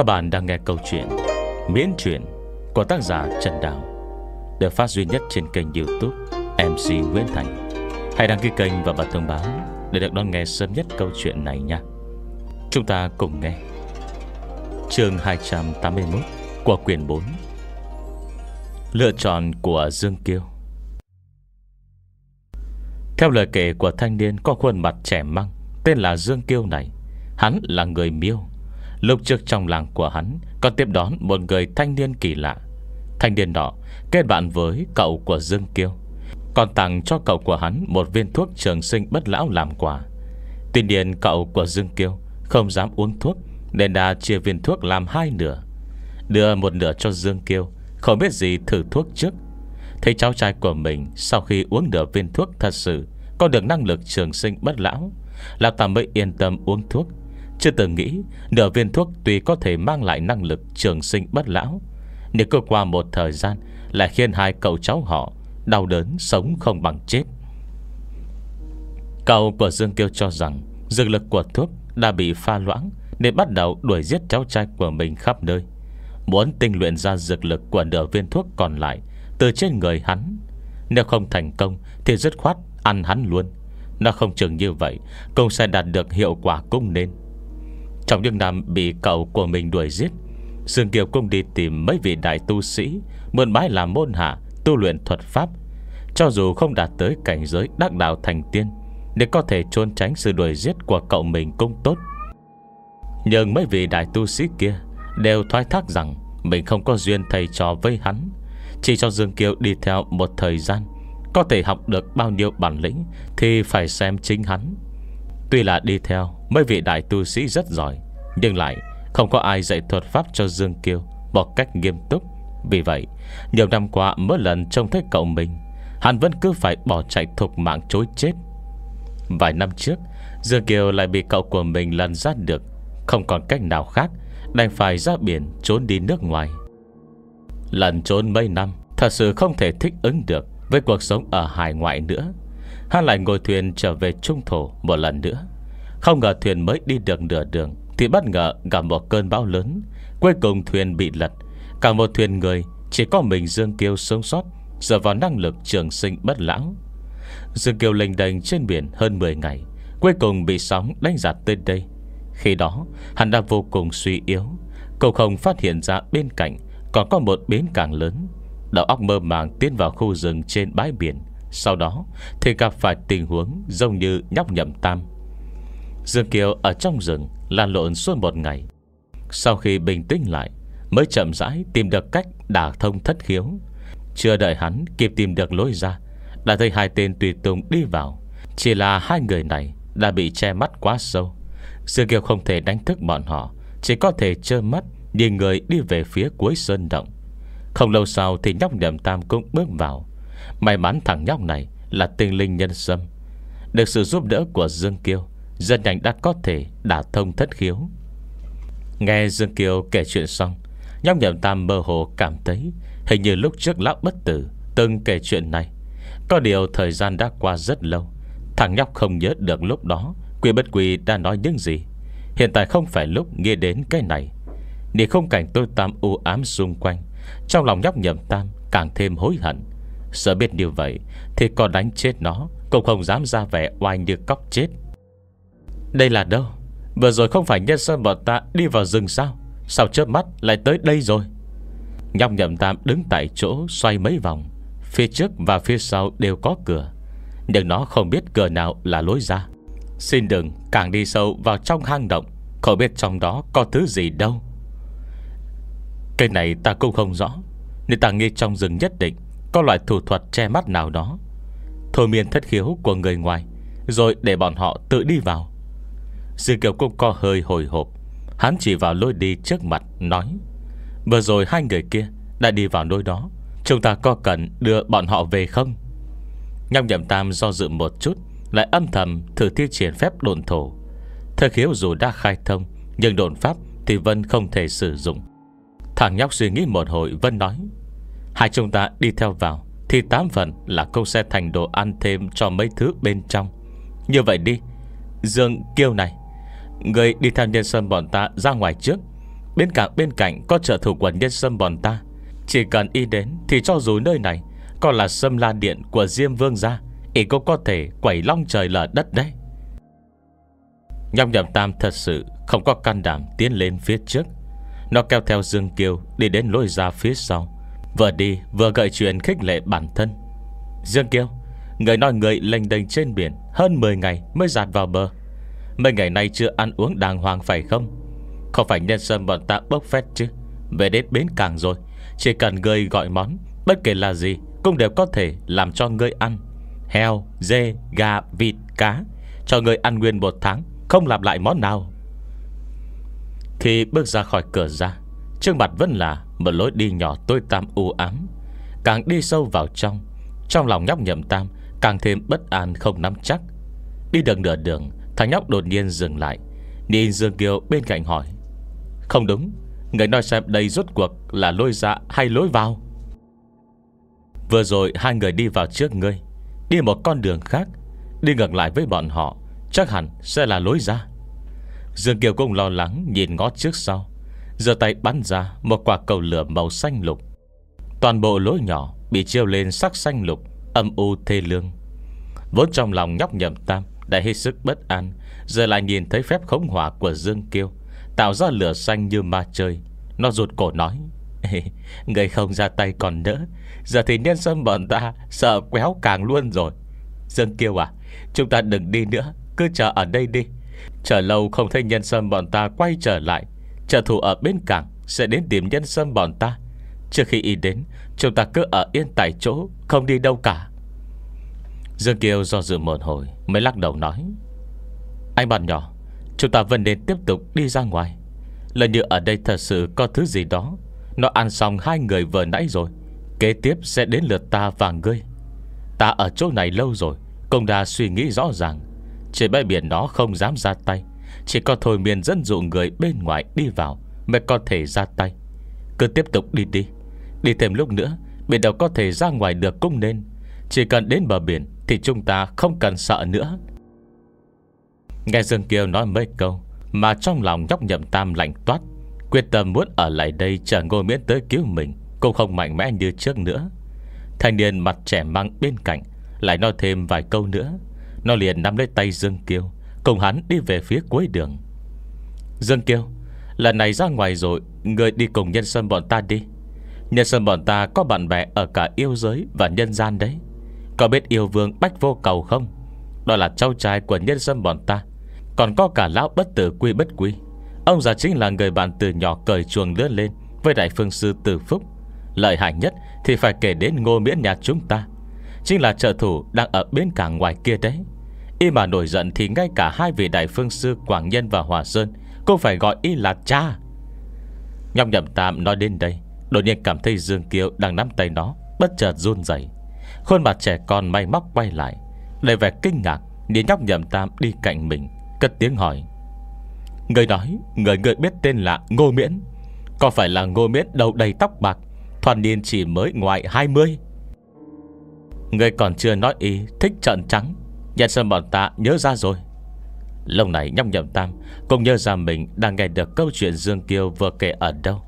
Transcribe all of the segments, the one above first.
Các bạn đang nghe câu chuyện Miễn truyện của tác giả Trần Đào Được phát duy nhất trên kênh youtube MC Nguyễn Thành Hãy đăng ký kênh và bật thông báo Để được đón nghe sớm nhất câu chuyện này nha Chúng ta cùng nghe chương 281 của quyền 4 Lựa chọn của Dương Kiêu Theo lời kể của thanh niên có khuôn mặt trẻ măng Tên là Dương Kiêu này Hắn là người miêu Lúc trước trong làng của hắn Còn tiếp đón một người thanh niên kỳ lạ Thanh niên đó kết bạn với cậu của Dương Kiêu Còn tặng cho cậu của hắn Một viên thuốc trường sinh bất lão làm quà Tuy nhiên cậu của Dương Kiêu Không dám uống thuốc Nên đã chia viên thuốc làm hai nửa Đưa một nửa cho Dương Kiêu Không biết gì thử thuốc trước Thấy cháu trai của mình Sau khi uống nửa viên thuốc thật sự Có được năng lực trường sinh bất lão Lão ta mới yên tâm uống thuốc chưa từng nghĩ Nửa viên thuốc tuy có thể mang lại năng lực trường sinh bất lão Nhưng cơ qua một thời gian Lại khiến hai cậu cháu họ Đau đớn sống không bằng chết Cậu của Dương Kiêu cho rằng Dược lực của thuốc đã bị pha loãng Nên bắt đầu đuổi giết cháu trai của mình khắp nơi Muốn tinh luyện ra dược lực Của nửa viên thuốc còn lại Từ trên người hắn Nếu không thành công thì dứt khoát ăn hắn luôn Nó không chừng như vậy Cũng sẽ đạt được hiệu quả cũng nên trong những năm bị cậu của mình đuổi giết Dương Kiều cũng đi tìm mấy vị đại tu sĩ Mượn bái làm môn hạ Tu luyện thuật pháp Cho dù không đạt tới cảnh giới đắc đạo thành tiên Để có thể trôn tránh sự đuổi giết Của cậu mình cũng tốt Nhưng mấy vị đại tu sĩ kia Đều thoái thác rằng Mình không có duyên thầy trò với hắn Chỉ cho Dương Kiều đi theo một thời gian Có thể học được bao nhiêu bản lĩnh Thì phải xem chính hắn Tuy là đi theo Mấy vị đại tu sĩ rất giỏi nhưng lại không có ai dạy thuật pháp cho Dương Kiêu Một cách nghiêm túc Vì vậy nhiều năm qua mỗi lần trông thấy cậu mình Hắn vẫn cứ phải bỏ chạy thục mạng chối chết Vài năm trước Dương Kiều lại bị cậu của mình lần ra được Không còn cách nào khác Đành phải ra biển trốn đi nước ngoài Lần trốn mấy năm Thật sự không thể thích ứng được Với cuộc sống ở hải ngoại nữa Hắn lại ngồi thuyền trở về trung thổ một lần nữa Không ngờ thuyền mới đi được nửa đường thì bất ngờ gặp một cơn bão lớn Cuối cùng thuyền bị lật Cả một thuyền người Chỉ có mình Dương Kiêu sống sót Dựa vào năng lực trường sinh bất lão Dương Kiều lênh đênh trên biển hơn 10 ngày Cuối cùng bị sóng đánh giặt tới đây Khi đó hắn đã vô cùng suy yếu Cậu không phát hiện ra bên cạnh Còn có một bến cảng lớn Đạo óc mơ màng tiến vào khu rừng trên bãi biển Sau đó thì gặp phải tình huống Giống như nhóc nhậm tam Dương Kiều ở trong rừng Lan lộn suốt một ngày Sau khi bình tĩnh lại Mới chậm rãi tìm được cách đả thông thất khiếu Chưa đợi hắn kịp tìm được lối ra Đã thấy hai tên tùy tùng đi vào Chỉ là hai người này Đã bị che mắt quá sâu Dương Kiều không thể đánh thức bọn họ Chỉ có thể trơ mắt Nhìn người đi về phía cuối sơn động Không lâu sau thì nhóc Nhậm tam cũng bước vào May mắn thằng nhóc này Là tinh linh nhân sâm Được sự giúp đỡ của Dương Kiêu rất nhanh đã có thể đả thông thất khiếu Nghe Dương Kiều kể chuyện xong Nhóc nhậm tam mơ hồ cảm thấy Hình như lúc trước lão bất tử Từng kể chuyện này Có điều thời gian đã qua rất lâu Thằng nhóc không nhớ được lúc đó Quy bất quy đã nói những gì Hiện tại không phải lúc nghe đến cái này Để không cảnh tôi tam u ám xung quanh Trong lòng nhóc nhầm tam Càng thêm hối hận Sợ biết như vậy Thì còn đánh chết nó Cũng không dám ra vẻ oai như cóc chết đây là đâu Vừa rồi không phải nhân sơn bọn ta đi vào rừng sao Sao chớp mắt lại tới đây rồi Nhóc nhậm tam đứng tại chỗ Xoay mấy vòng Phía trước và phía sau đều có cửa Nhưng nó không biết cửa nào là lối ra Xin đừng càng đi sâu vào trong hang động Không biết trong đó có thứ gì đâu Cái này ta cũng không rõ Nên ta nghĩ trong rừng nhất định Có loại thủ thuật che mắt nào đó Thôi miên thất khiếu của người ngoài Rồi để bọn họ tự đi vào Sư Kiều cũng có hơi hồi hộp Hắn chỉ vào lối đi trước mặt nói Vừa rồi hai người kia Đã đi vào lối đó Chúng ta có cần đưa bọn họ về không Nhâm nhậm tam do dự một chút Lại âm thầm thử thi triển phép đồn thổ Thời khiếu dù đã khai thông Nhưng đồn pháp thì Vân không thể sử dụng Thằng nhóc suy nghĩ một hồi Vân nói Hai chúng ta đi theo vào Thì tám phần là câu xe thành đồ ăn thêm cho mấy thứ bên trong Như vậy đi Dương kiêu này Người đi theo nhân sâm bọn ta ra ngoài trước Bên cạnh bên cạnh có trợ thủ quần nhân sâm bọn ta Chỉ cần y đến Thì cho dù nơi này Còn là sâm la điện của Diêm Vương gia Y cũng có thể quẩy long trời lở đất đấy Nhong nhầm tam thật sự Không có can đảm tiến lên phía trước Nó kéo theo Dương Kiều Đi đến lối ra phía sau Vừa đi vừa gợi chuyện khích lệ bản thân Dương Kiều Người nói người lênh đênh trên biển Hơn 10 ngày mới dạt vào bờ Mấy ngày nay chưa ăn uống đàng hoàng phải không Không phải nhân sâm bọn ta bốc phét chứ Về đến bến càng rồi Chỉ cần người gọi món Bất kể là gì Cũng đều có thể làm cho người ăn Heo, dê, gà, vịt, cá Cho người ăn nguyên một tháng Không làm lại món nào Khi bước ra khỏi cửa ra Trước mặt vẫn là một lối đi nhỏ tối tăm u ám Càng đi sâu vào trong Trong lòng nhóc nhậm tam Càng thêm bất an không nắm chắc Đi được nửa đường Thằng nhóc đột nhiên dừng lại Nhìn Dương Kiều bên cạnh hỏi Không đúng Người nói xem đây rốt cuộc là lôi ra dạ hay lối vào Vừa rồi hai người đi vào trước ngươi Đi một con đường khác Đi ngược lại với bọn họ Chắc hẳn sẽ là lối ra Dương Kiều cũng lo lắng nhìn ngó trước sau Giờ tay bắn ra một quả cầu lửa màu xanh lục Toàn bộ lối nhỏ Bị chiêu lên sắc xanh lục Âm u thê lương Vốn trong lòng nhóc nhậm tam đã hết sức bất an Giờ lại nhìn thấy phép khống hỏa của Dương Kiêu Tạo ra lửa xanh như ma chơi Nó rụt cổ nói Người không ra tay còn đỡ Giờ thì nhân sâm bọn ta Sợ quéo càng luôn rồi Dương Kiêu à Chúng ta đừng đi nữa Cứ chờ ở đây đi Chờ lâu không thấy nhân sâm bọn ta quay trở lại Trợ thủ ở bên cảng Sẽ đến tìm nhân sâm bọn ta Trước khi y đến Chúng ta cứ ở yên tại chỗ Không đi đâu cả Dương Kiều do dự một hồi Mới lắc đầu nói Anh bạn nhỏ Chúng ta vẫn nên tiếp tục đi ra ngoài lần như ở đây thật sự có thứ gì đó Nó ăn xong hai người vừa nãy rồi Kế tiếp sẽ đến lượt ta và ngươi Ta ở chỗ này lâu rồi Công đã suy nghĩ rõ ràng Trên bãi biển nó không dám ra tay Chỉ có thôi miền dân dụ người bên ngoài đi vào Mới có thể ra tay Cứ tiếp tục đi đi Đi thêm lúc nữa Biển đâu có thể ra ngoài được cũng nên Chỉ cần đến bờ biển thì chúng ta không cần sợ nữa Nghe Dương Kiều nói mấy câu Mà trong lòng nhóc nhậm tam lạnh toát Quyết tâm muốn ở lại đây Chờ ngô miễn tới cứu mình Cũng không mạnh mẽ như trước nữa Thanh niên mặt trẻ măng bên cạnh Lại nói thêm vài câu nữa Nó liền nắm lấy tay Dương Kiều Cùng hắn đi về phía cuối đường Dương Kiều Lần này ra ngoài rồi Người đi cùng nhân sâm bọn ta đi Nhân sâm bọn ta có bạn bè Ở cả yêu giới và nhân gian đấy có biết yêu vương bách vô cầu không Đó là cháu trai của nhân dân bọn ta Còn có cả lão bất tử quy bất quy Ông già chính là người bạn từ nhỏ cởi chuồng lướt lên Với đại phương sư Từ Phúc Lợi hại nhất thì phải kể đến ngô miễn nhà chúng ta Chính là trợ thủ đang ở bên cảng ngoài kia đấy Y mà nổi giận thì ngay cả hai vị đại phương sư Quảng Nhân và Hòa Sơn cũng phải gọi y là cha Nhọc nhậm tạm nói đến đây Đột nhiên cảm thấy Dương Kiều đang nắm tay nó Bất chợt run rẩy. Khuôn mặt trẻ con may móc quay lại để vẻ kinh ngạc Nhìn nhóc nhầm tam đi cạnh mình Cất tiếng hỏi Người nói Người người biết tên là Ngô Miễn Có phải là Ngô Miễn đầu đầy tóc bạc Thoàn niên chỉ mới ngoài 20 Người còn chưa nói ý Thích trận trắng Nhân sơn bọn ta nhớ ra rồi Lâu này nhóc nhầm tam Cũng nhớ ra mình đang nghe được câu chuyện Dương Kiêu vừa kể ở đâu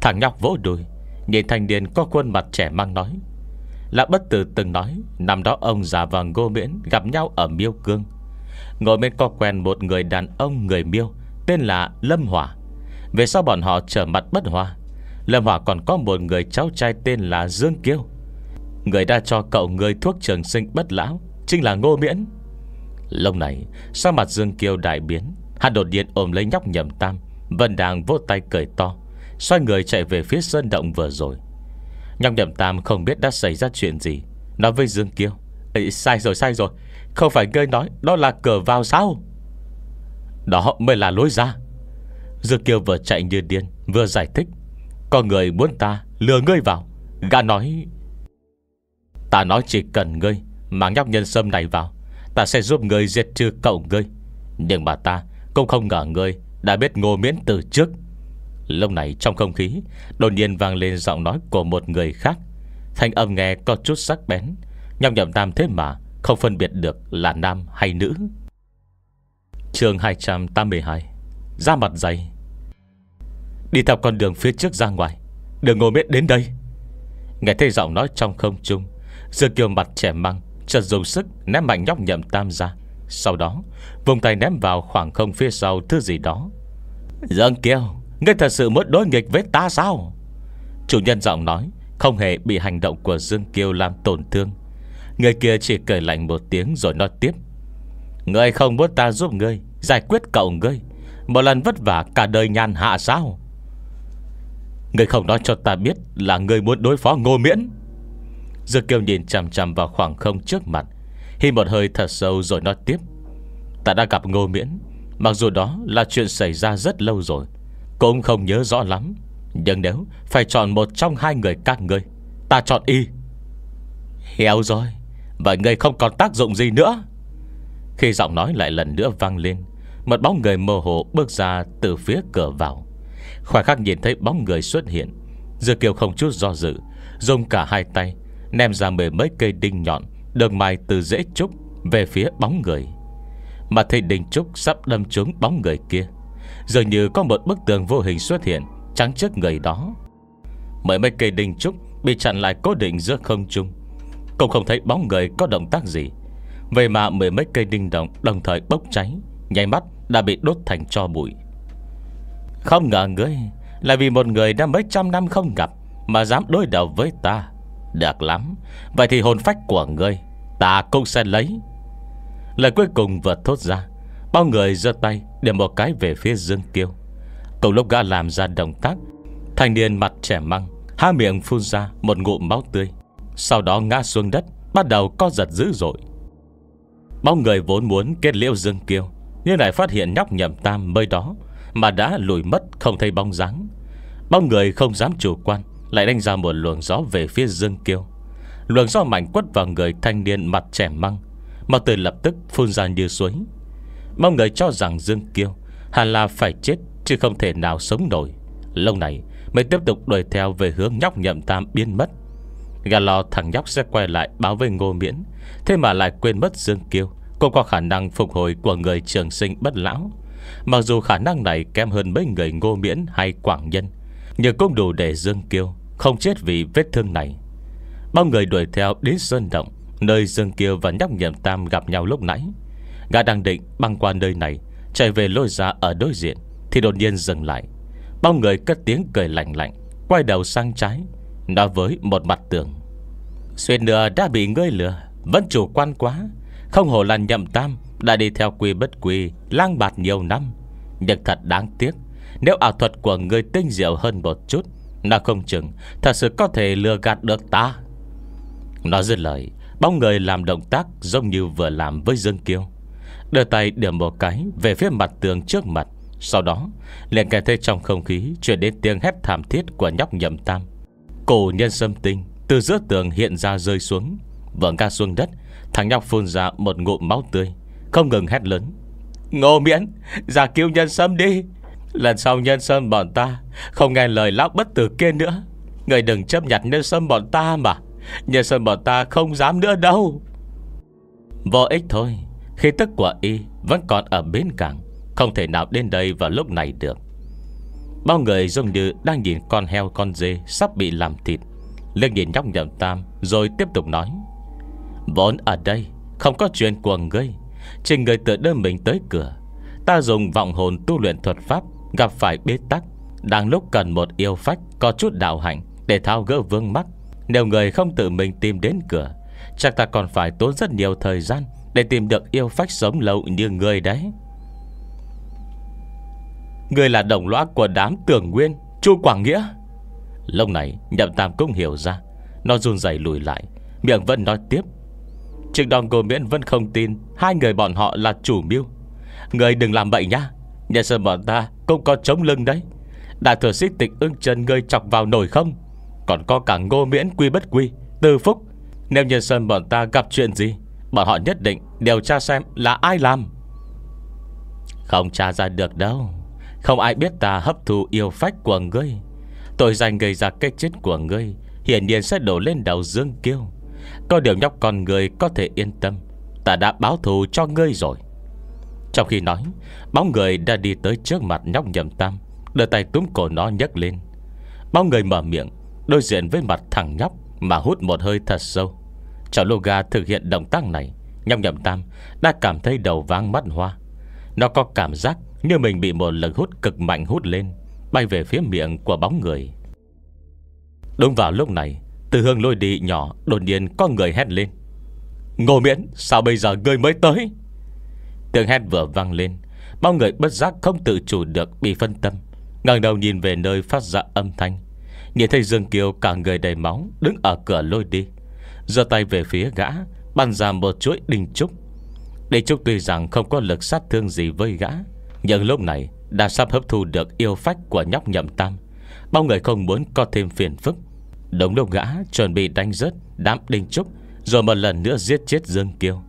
Thằng nhóc vỗ đùi Nhìn thanh niên có khuôn mặt trẻ mang nói Lão bất tử từng nói Năm đó ông già và Ngô Miễn gặp nhau ở Miêu Cương ngồi bên có quen một người đàn ông người Miêu Tên là Lâm Hỏa Về sau bọn họ trở mặt bất hòa Lâm Hỏa còn có một người cháu trai tên là Dương Kiêu Người đã cho cậu người thuốc trường sinh bất lão Chính là Ngô Miễn Lâu này Sao mặt Dương Kiêu đại biến Hắn đột nhiên ôm lấy nhóc nhầm tam Vân đang vỗ tay cười to Xoay người chạy về phía sơn động vừa rồi Nhóc nhậm tam không biết đã xảy ra chuyện gì Nói với Dương Kiêu Ê, Sai rồi sai rồi Không phải ngươi nói đó là cửa vào sao Đó mới là lối ra Dương Kiêu vừa chạy như điên Vừa giải thích Có người muốn ta lừa ngươi vào Gã nói Ta nói chỉ cần ngươi Mang nhóc nhân sâm này vào Ta sẽ giúp ngươi diệt trừ cậu ngươi Nhưng mà ta cũng không ngờ ngươi Đã biết ngô miễn từ trước Lúc này trong không khí Đột nhiên vang lên giọng nói của một người khác Thanh âm nghe có chút sắc bén Nhọc nhầm tam thế mà Không phân biệt được là nam hay nữ chương 282 Ra mặt dày Đi theo con đường phía trước ra ngoài Đừng ngồi mết đến đây Nghe thấy giọng nói trong không trung Dưa kiều mặt trẻ măng Chợt dùng sức ném mạnh nhóc nhậm tam ra Sau đó vùng tay ném vào khoảng không phía sau thứ gì đó Dương kiều Ngươi thật sự muốn đối nghịch với ta sao Chủ nhân giọng nói Không hề bị hành động của Dương Kiêu làm tổn thương Người kia chỉ cười lạnh một tiếng rồi nói tiếp Ngươi không muốn ta giúp ngươi Giải quyết cậu ngươi Một lần vất vả cả đời nhàn hạ sao Ngươi không nói cho ta biết Là ngươi muốn đối phó ngô miễn Dương Kiêu nhìn chằm chằm vào khoảng không trước mặt Hi một hơi thật sâu rồi nói tiếp Ta đã gặp ngô miễn Mặc dù đó là chuyện xảy ra rất lâu rồi cũng không nhớ rõ lắm Nhưng nếu phải chọn một trong hai người các ngươi Ta chọn y Héo rồi Vậy ngươi không còn tác dụng gì nữa Khi giọng nói lại lần nữa vang lên Một bóng người mơ hồ bước ra từ phía cửa vào Khoảnh khắc nhìn thấy bóng người xuất hiện Dư Kiều không chút do dự Dùng cả hai tay Nem ra mười mấy cây đinh nhọn Đường mài từ dễ trúc về phía bóng người Mà thấy đinh trúc sắp đâm trúng bóng người kia Dường như có một bức tường vô hình xuất hiện Trắng trước người đó Mấy mấy cây đinh trúc Bị chặn lại cố định giữa không trung Cũng không thấy bóng người có động tác gì Vậy mà mười mấy cây đinh đồng Đồng thời bốc cháy Nháy mắt đã bị đốt thành cho bụi Không ngờ ngươi Là vì một người đã mấy trăm năm không gặp Mà dám đối đầu với ta Được lắm Vậy thì hồn phách của ngươi Ta cũng sẽ lấy Lời cuối cùng vừa thốt ra Bao người giơ tay để một cái về phía Dương Kiêu cậu lốc gã làm ra động tác Thanh niên mặt trẻ măng Há miệng phun ra một ngụm máu tươi Sau đó ngã xuống đất Bắt đầu co giật dữ dội Bao người vốn muốn kết liễu Dương Kiêu Nhưng lại phát hiện nhóc nhậm tam mới đó Mà đã lùi mất không thấy bóng dáng Bao người không dám chủ quan Lại đánh ra một luồng gió về phía Dương Kiêu Luồng gió mạnh quất vào người thanh niên mặt trẻ măng Mà từ lập tức phun ra như suối Mọi người cho rằng Dương Kiêu Hẳn là phải chết Chứ không thể nào sống nổi Lâu này mới tiếp tục đuổi theo Về hướng nhóc nhậm tam biến mất Gà lo thằng nhóc sẽ quay lại báo với Ngô Miễn Thế mà lại quên mất Dương Kiêu Cũng có khả năng phục hồi của người trường sinh bất lão Mặc dù khả năng này kém hơn mấy người Ngô Miễn hay Quảng Nhân Nhưng cũng đủ để Dương Kiêu Không chết vì vết thương này Bao người đuổi theo đến sơn động Nơi Dương kiêu và nhóc nhậm tam gặp nhau lúc nãy Gã đang định băng qua nơi này Chạy về lôi ra ở đối diện Thì đột nhiên dừng lại Bao người cất tiếng cười lạnh lạnh Quay đầu sang trái Nói với một mặt tường Xuyên nữa đã bị ngươi lừa Vẫn chủ quan quá Không hổ là nhậm tam Đã đi theo quy bất quy Lang bạt nhiều năm Nhưng thật đáng tiếc Nếu ảo thuật của người tinh diệu hơn một chút Nó không chừng Thật sự có thể lừa gạt được ta Nó dứt lời Bóng người làm động tác Giống như vừa làm với Dương Kiêu Đưa tay điểm một cái Về phía mặt tường trước mặt Sau đó liền nghe thấy trong không khí Chuyển đến tiếng hét thảm thiết của nhóc Nhậm tam Cổ nhân sâm tinh Từ giữa tường hiện ra rơi xuống vỡ ngã xuống đất Thằng nhóc phun ra một ngụm máu tươi Không ngừng hét lớn Ngô miễn ra cứu nhân sâm đi Lần sau nhân sâm bọn ta Không nghe lời lão bất tử kia nữa Người đừng chấp nhặt nhân sâm bọn ta mà Nhân sâm bọn ta không dám nữa đâu Vô ích thôi khi tức của y vẫn còn ở bến cảng Không thể nào đến đây vào lúc này được Bao người dường như đang nhìn con heo con dê Sắp bị làm thịt Liêng nhìn nhóc nhậm tam Rồi tiếp tục nói Vốn ở đây không có chuyện của ngươi Chỉ người tự đưa mình tới cửa Ta dùng vọng hồn tu luyện thuật pháp Gặp phải bế tắc Đang lúc cần một yêu phách Có chút đạo hạnh để thao gỡ vương mắc Nếu người không tự mình tìm đến cửa Chắc ta còn phải tốn rất nhiều thời gian để tìm được yêu phách sống lâu như người đấy Người là đồng loa của đám tưởng nguyên Chu Quảng Nghĩa Lúc này nhậm tam cũng hiểu ra Nó run rẩy lùi lại Miệng vẫn nói tiếp Trịnh đòn cô miễn vẫn không tin Hai người bọn họ là chủ mưu Người đừng làm bậy nhá Nhà sơn bọn ta cũng có chống lưng đấy Đại thừa sĩ tịch ưng chân ngươi chọc vào nổi không Còn có cả ngô miễn quy bất quy Tư phúc Nếu nhân sơn bọn ta gặp chuyện gì Bọn họ nhất định Điều tra xem là ai làm Không tra ra được đâu Không ai biết ta hấp thu yêu phách của ngươi Tội danh gây ra cái chết của ngươi Hiển nhiên sẽ đổ lên đầu Dương Kiêu Có điều nhóc con người có thể yên tâm Ta đã báo thù cho ngươi rồi Trong khi nói Bóng người đã đi tới trước mặt nhóc nhầm tam Đưa tay túm cổ nó nhấc lên Bóng người mở miệng Đối diện với mặt thằng nhóc Mà hút một hơi thật sâu Chào Loga thực hiện động tác này Nhọc nhậm tam Đã cảm thấy đầu váng mắt hoa Nó có cảm giác như mình bị một lực hút cực mạnh hút lên Bay về phía miệng của bóng người Đúng vào lúc này Từ hương lôi đi nhỏ Đột nhiên có người hét lên Ngô miễn sao bây giờ ngươi mới tới Tiếng hét vừa vang lên Bao người bất giác không tự chủ được Bị phân tâm ngẩng đầu nhìn về nơi phát ra âm thanh Nhìn thấy Dương Kiều cả người đầy máu Đứng ở cửa lôi đi giơ tay về phía gã Bắn ra một chuỗi đình trúc Đình trúc tuy rằng không có lực sát thương gì với gã Nhưng lúc này Đã sắp hấp thu được yêu phách của nhóc nhậm tam Bao người không muốn có thêm phiền phức Đống lúc gã chuẩn bị đánh rớt Đám đình trúc Rồi một lần nữa giết chết Dương Kiêu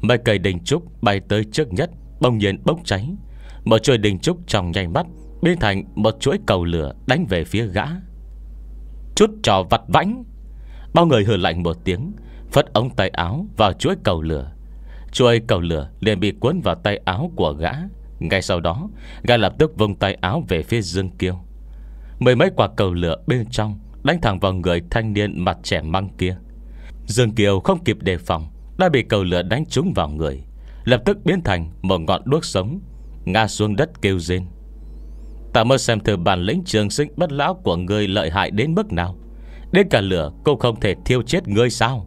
Mấy cây đình trúc bay tới trước nhất Bông nhiên bốc cháy Một chuỗi đình trúc trong nháy mắt Biến thành một chuỗi cầu lửa đánh về phía gã Chút trò vặt vãnh Bao người hừ lạnh một tiếng Phất ống tay áo vào chuỗi cầu lửa Chuỗi cầu lửa liền bị cuốn vào tay áo của gã Ngay sau đó Gã lập tức vung tay áo về phía Dương Kiêu Mười mấy quả cầu lửa bên trong Đánh thẳng vào người thanh niên mặt trẻ măng kia Dương Kiều không kịp đề phòng Đã bị cầu lửa đánh trúng vào người Lập tức biến thành một ngọn đuốc sống Ngã xuống đất kêu rên Ta mơ xem thử bản lĩnh trường sinh bất lão của người lợi hại đến mức nào Đến cả lửa cũng không thể thiêu chết ngươi sao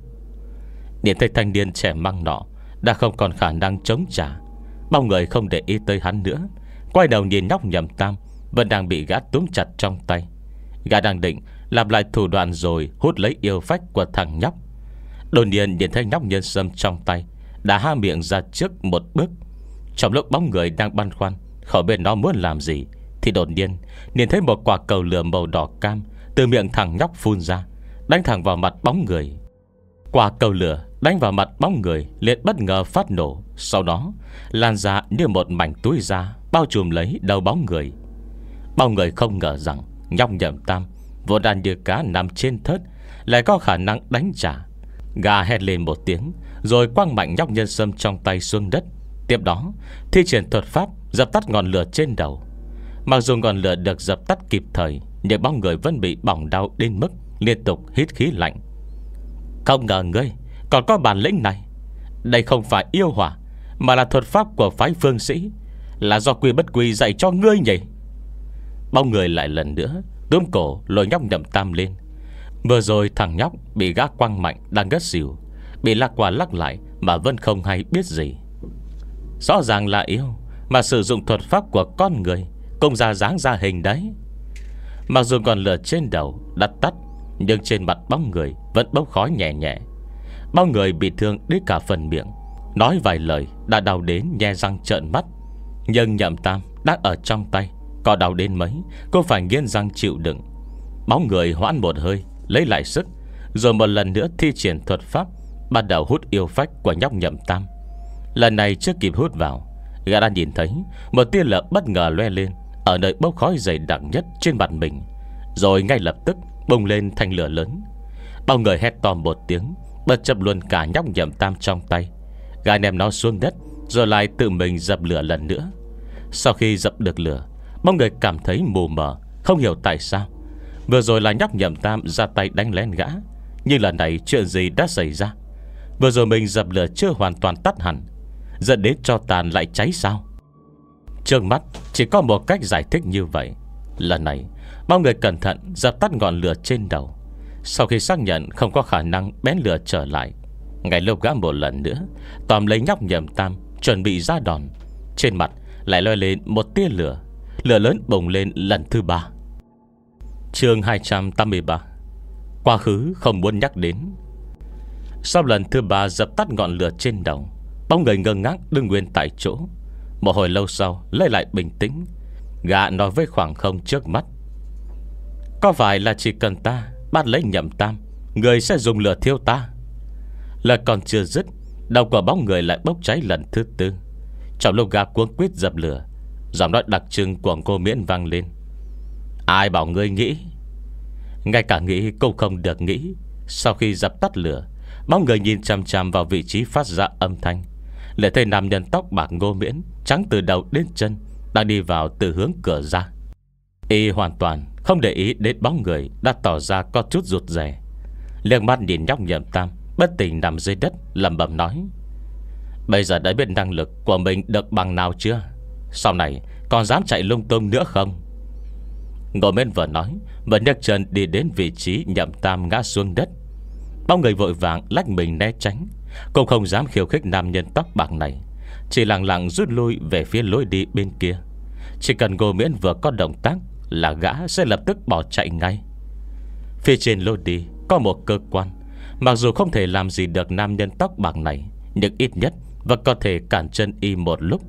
Nhìn thấy thanh niên trẻ măng nọ Đã không còn khả năng chống trả Bao người không để ý tới hắn nữa Quay đầu nhìn nhóc nhầm tam Vẫn đang bị gã túm chặt trong tay Gã đang định làm lại thủ đoạn rồi Hút lấy yêu phách của thằng nhóc đồn nhiên nhìn thấy nhóc nhân sâm trong tay Đã ha miệng ra trước một bước Trong lúc bóng người đang băn khoăn Khỏi bên nó muốn làm gì Thì đột nhiên nhìn thấy một quả cầu lửa màu đỏ cam Từ miệng thằng nhóc phun ra Đánh thẳng vào mặt bóng người Quả cầu lửa Đánh vào mặt bóng người liền bất ngờ phát nổ Sau đó lan ra như một mảnh túi da Bao trùm lấy đầu bóng người Bao người không ngờ rằng nhóc nhậm tam Vô đàn đưa cá nằm trên thớt Lại có khả năng đánh trả Gà hét lên một tiếng Rồi quăng mạnh nhóc nhân sâm trong tay xuống đất Tiếp đó thi triển thuật pháp Dập tắt ngọn lửa trên đầu Mặc dù ngọn lửa được dập tắt kịp thời Nhưng bóng người vẫn bị bỏng đau đến mức Liên tục hít khí lạnh Không ngờ ngươi còn có bản lĩnh này Đây không phải yêu hỏa Mà là thuật pháp của phái phương sĩ Là do quy bất quy dạy cho ngươi nhỉ Bao người lại lần nữa Túm cổ lôi nhóc nhậm tam lên Vừa rồi thằng nhóc Bị gác quăng mạnh đang ngất xỉu Bị lạc quả lắc lại Mà vẫn không hay biết gì Rõ ràng là yêu Mà sử dụng thuật pháp của con người Công ra dáng ra hình đấy Mặc dù còn lửa trên đầu Đặt tắt Nhưng trên mặt bóng người Vẫn bốc khói nhẹ nhẹ Bao người bị thương đến cả phần miệng Nói vài lời đã đau đến nhe răng trợn mắt Nhưng nhậm tam đã ở trong tay Có đau đến mấy Cô phải nghiến răng chịu đựng Bóng người hoãn một hơi Lấy lại sức Rồi một lần nữa thi triển thuật pháp Bắt đầu hút yêu phách của nhóc nhậm tam Lần này chưa kịp hút vào Gã đã nhìn thấy Một tia lợp bất ngờ loe lên Ở nơi bốc khói dày đặc nhất trên mặt mình Rồi ngay lập tức bùng lên thành lửa lớn Bao người hét to một tiếng Bất chấp luôn cả nhóc nhậm tam trong tay Gã ném nó xuống đất Rồi lại tự mình dập lửa lần nữa Sau khi dập được lửa Bóng người cảm thấy mù mờ Không hiểu tại sao Vừa rồi là nhóc nhậm tam ra tay đánh lén gã Nhưng lần này chuyện gì đã xảy ra Vừa rồi mình dập lửa chưa hoàn toàn tắt hẳn Dẫn đến cho tàn lại cháy sao Trước mắt chỉ có một cách giải thích như vậy Lần này Bao người cẩn thận dập tắt ngọn lửa trên đầu sau khi xác nhận không có khả năng bén lửa trở lại Ngày lâu gã một lần nữa Tòm lấy nhóc nhầm tam Chuẩn bị ra đòn Trên mặt lại lôi lên một tia lửa Lửa lớn bùng lên lần thứ ba chương 283 Quá khứ không muốn nhắc đến Sau lần thứ ba dập tắt ngọn lửa trên đầu Bóng người ngơ ngác đứng nguyên tại chỗ Một hồi lâu sau lấy lại bình tĩnh Gã nói với khoảng không trước mắt Có phải là chỉ cần ta Bắt lấy nhậm tam Người sẽ dùng lửa thiêu ta Lời còn chưa dứt Đầu của bóng người lại bốc cháy lần thứ tư Trong lúc gà cuống quyết dập lửa Giọng nói đặc trưng của cô miễn vang lên Ai bảo ngươi nghĩ Ngay cả nghĩ cũng không được nghĩ Sau khi dập tắt lửa Bóng người nhìn chằm chằm vào vị trí phát ra âm thanh Lại thấy nam nhân tóc bạc ngô miễn Trắng từ đầu đến chân Đang đi vào từ hướng cửa ra Y hoàn toàn không để ý đến bóng người Đã tỏ ra có chút rụt rè Liên mắt nhìn nhóc nhậm tam Bất tình nằm dưới đất lầm bầm nói Bây giờ đã biết năng lực của mình được bằng nào chưa Sau này còn dám chạy lung tung nữa không Ngồi bên vừa nói Vừa nhấc chân đi đến vị trí nhậm tam ngã xuống đất bóng người vội vàng lách mình né tránh Cũng không dám khiêu khích nam nhân tóc bạc này Chỉ lặng lặng rút lui về phía lối đi bên kia Chỉ cần ngồi miễn vừa có động tác là gã sẽ lập tức bỏ chạy ngay Phía trên lối đi Có một cơ quan Mặc dù không thể làm gì được nam nhân tóc bạc này Nhưng ít nhất vẫn có thể cản chân y một lúc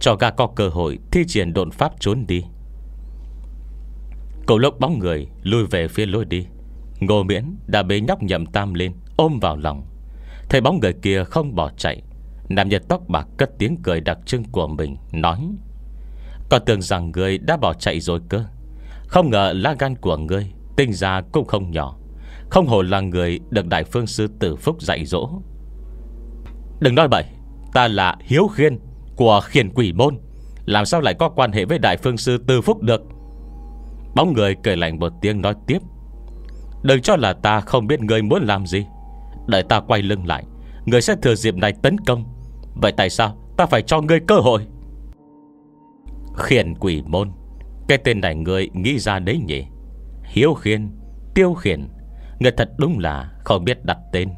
Cho gã có cơ hội thi triển độn pháp trốn đi Cậu lốc bóng người Lui về phía lối đi Ngô miễn đã bế nhóc nhầm tam lên Ôm vào lòng Thấy bóng người kia không bỏ chạy Nam nhân tóc bạc cất tiếng cười đặc trưng của mình Nói còn tưởng rằng ngươi đã bỏ chạy rồi cơ Không ngờ lá gan của ngươi Tinh ra cũng không nhỏ Không hồ là người được đại phương sư tử phúc dạy dỗ Đừng nói bậy Ta là Hiếu Khiên Của khiển quỷ môn Làm sao lại có quan hệ với đại phương sư tử phúc được Bóng người cười lạnh một tiếng nói tiếp Đừng cho là ta không biết người muốn làm gì Đợi ta quay lưng lại Người sẽ thừa dịp này tấn công Vậy tại sao ta phải cho ngươi cơ hội Khiển quỷ môn Cái tên này người nghĩ ra đấy nhỉ Hiếu khiên Tiêu khiển Người thật đúng là không biết đặt tên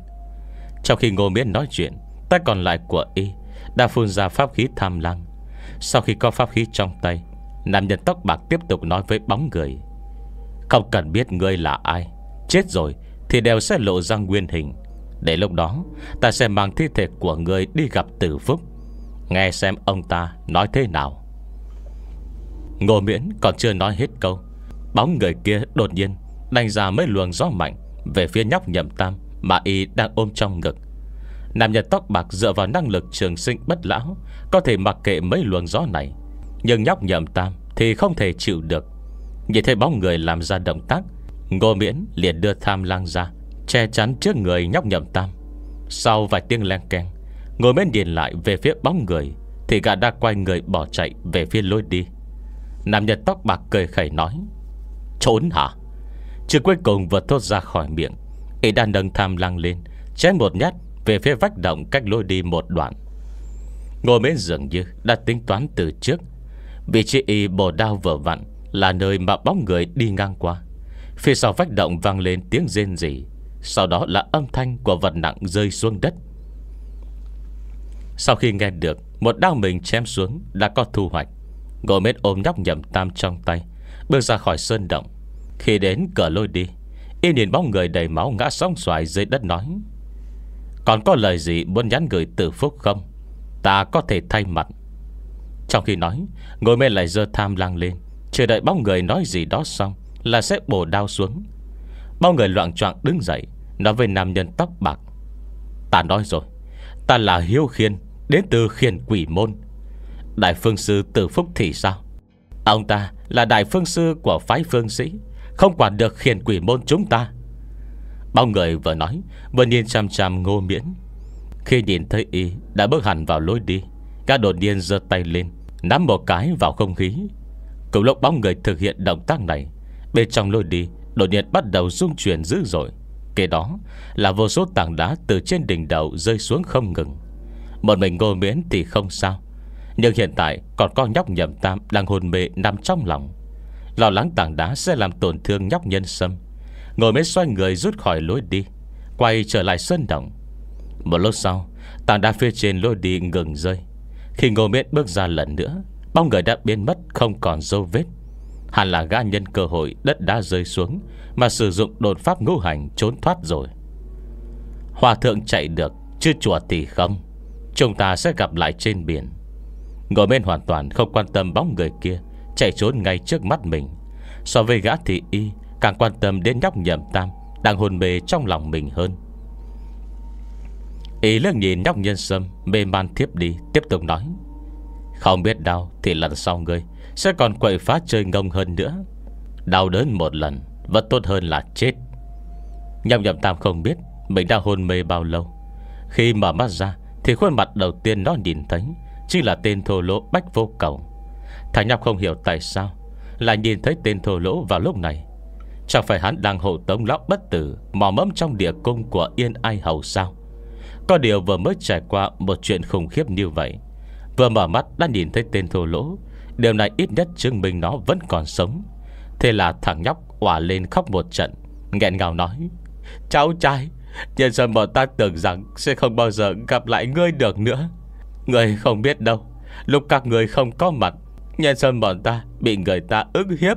Trong khi Ngô Miễn nói chuyện Tay còn lại của y Đã phun ra pháp khí tham lăng Sau khi có pháp khí trong tay Nam nhân tóc bạc tiếp tục nói với bóng người Không cần biết ngươi là ai Chết rồi thì đều sẽ lộ ra nguyên hình Để lúc đó Ta sẽ mang thi thể của ngươi đi gặp tử phúc Nghe xem ông ta nói thế nào Ngô Miễn còn chưa nói hết câu Bóng người kia đột nhiên Đánh ra mấy luồng gió mạnh Về phía nhóc nhậm tam Mà y đang ôm trong ngực Nam Nhật tóc bạc dựa vào năng lực trường sinh bất lão Có thể mặc kệ mấy luồng gió này Nhưng nhóc nhậm tam Thì không thể chịu được Nhìn thấy bóng người làm ra động tác Ngô Miễn liền đưa tham lang ra Che chắn trước người nhóc nhậm tam Sau vài tiếng len keng Ngô Miễn điền lại về phía bóng người Thì gã đã quay người bỏ chạy về phía lối đi Nam nhân tóc bạc cười khẩy nói Trốn hả chưa cuối cùng vừa thốt ra khỏi miệng Ý đã nâng tham lăng lên Chém một nhát về phía vách động cách lối đi một đoạn Ngồi bên dường như đã tính toán từ trước Vị trí y bồ đao vừa vặn Là nơi mà bóng người đi ngang qua Phía sau vách động vang lên tiếng rên rỉ Sau đó là âm thanh của vật nặng rơi xuống đất Sau khi nghe được Một đao mình chém xuống Đã có thu hoạch Ngồi mết ôm nhóc nhầm tam trong tay Bước ra khỏi sơn động Khi đến cửa lôi đi Y nhìn bóng người đầy máu ngã sóng xoài dưới đất nói Còn có lời gì muốn nhắn gửi từ phúc không Ta có thể thay mặt Trong khi nói Ngồi mết lại dơ tham lang lên Chờ đợi bóng người nói gì đó xong Là sẽ bổ đao xuống bóng người loạn trọng đứng dậy Nói với nam nhân tóc bạc Ta nói rồi Ta là Hiếu Khiên Đến từ Khiên Quỷ Môn Đại phương sư từ Phúc thì sao Ông ta là đại phương sư của phái phương sĩ Không quản được khiển quỷ môn chúng ta Bao người vừa nói Vừa nhìn chăm chăm ngô miễn Khi nhìn thấy y đã bước hẳn vào lối đi Gã đột nhiên giơ tay lên Nắm một cái vào không khí Cùng lúc bóng người thực hiện động tác này Bên trong lối đi Đột nhiên bắt đầu rung chuyển dữ dội Kế đó là vô số tảng đá từ trên đỉnh đầu rơi xuống không ngừng Một mình ngô miễn thì không sao nhưng hiện tại còn có nhóc nhầm tam Đang hồn mê nằm trong lòng Lo lắng tảng đá sẽ làm tổn thương nhóc nhân sâm Ngồi mới xoay người rút khỏi lối đi Quay trở lại sân động Một lúc sau Tảng đá phía trên lối đi ngừng rơi Khi ngô miết bước ra lần nữa Bóng người đã biến mất không còn dấu vết Hẳn là gã nhân cơ hội đất đã rơi xuống Mà sử dụng đột pháp ngũ hành trốn thoát rồi Hòa thượng chạy được Chứ chùa thì không Chúng ta sẽ gặp lại trên biển Ngồi bên hoàn toàn không quan tâm bóng người kia Chạy trốn ngay trước mắt mình So với gã thị y Càng quan tâm đến nhóc nhậm tam Đang hồn mê trong lòng mình hơn Y lưng nhìn nhóc nhân sâm Mê man thiếp đi Tiếp tục nói Không biết đau thì lần sau ngươi Sẽ còn quậy phá chơi ngông hơn nữa Đau đớn một lần Vẫn tốt hơn là chết Nhậm nhậm tam không biết Mình đã hôn mê bao lâu Khi mở mắt ra Thì khuôn mặt đầu tiên nó nhìn thấy chính là tên thô lỗ bách vô cầu thằng nhóc không hiểu tại sao Lại nhìn thấy tên thô lỗ vào lúc này Chẳng phải hắn đang hộ tống lão bất tử Mò mẫm trong địa cung của Yên Ai Hầu sao Có điều vừa mới trải qua Một chuyện khủng khiếp như vậy Vừa mở mắt đã nhìn thấy tên thô lỗ Điều này ít nhất chứng minh nó vẫn còn sống Thế là thằng nhóc quả lên khóc một trận nghẹn ngào nói Cháu trai Nhân dân bọn ta tưởng rằng Sẽ không bao giờ gặp lại ngươi được nữa Người không biết đâu Lúc các người không có mặt Nhân sâm bọn ta bị người ta ức hiếp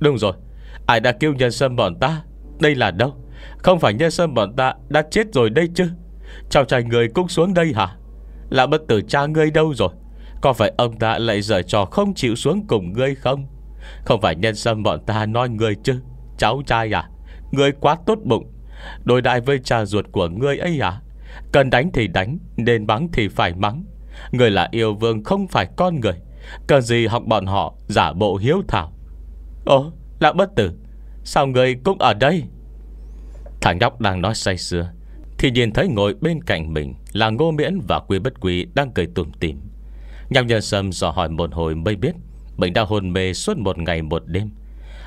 Đúng rồi Ai đã kêu nhân sâm bọn ta Đây là đâu Không phải nhân sâm bọn ta đã chết rồi đây chứ Chào trai người cũng xuống đây hả Là bất tử cha ngươi đâu rồi Có phải ông ta lại giở trò không chịu xuống cùng ngươi không Không phải nhân sâm bọn ta nói ngươi chứ Cháu trai à Ngươi quá tốt bụng Đối đại với cha ruột của ngươi ấy à Cần đánh thì đánh Nên mắng thì phải mắng Người là yêu vương không phải con người Cần gì học bọn họ giả bộ hiếu thảo Ồ là bất tử Sao người cũng ở đây Thằng nhóc đang nói say sưa Thì nhìn thấy ngồi bên cạnh mình Là Ngô Miễn và Quý Bất Quý đang cười tùm tìm Nhằm nhân sâm dò hỏi một hồi mới biết bệnh đã hôn mê suốt một ngày một đêm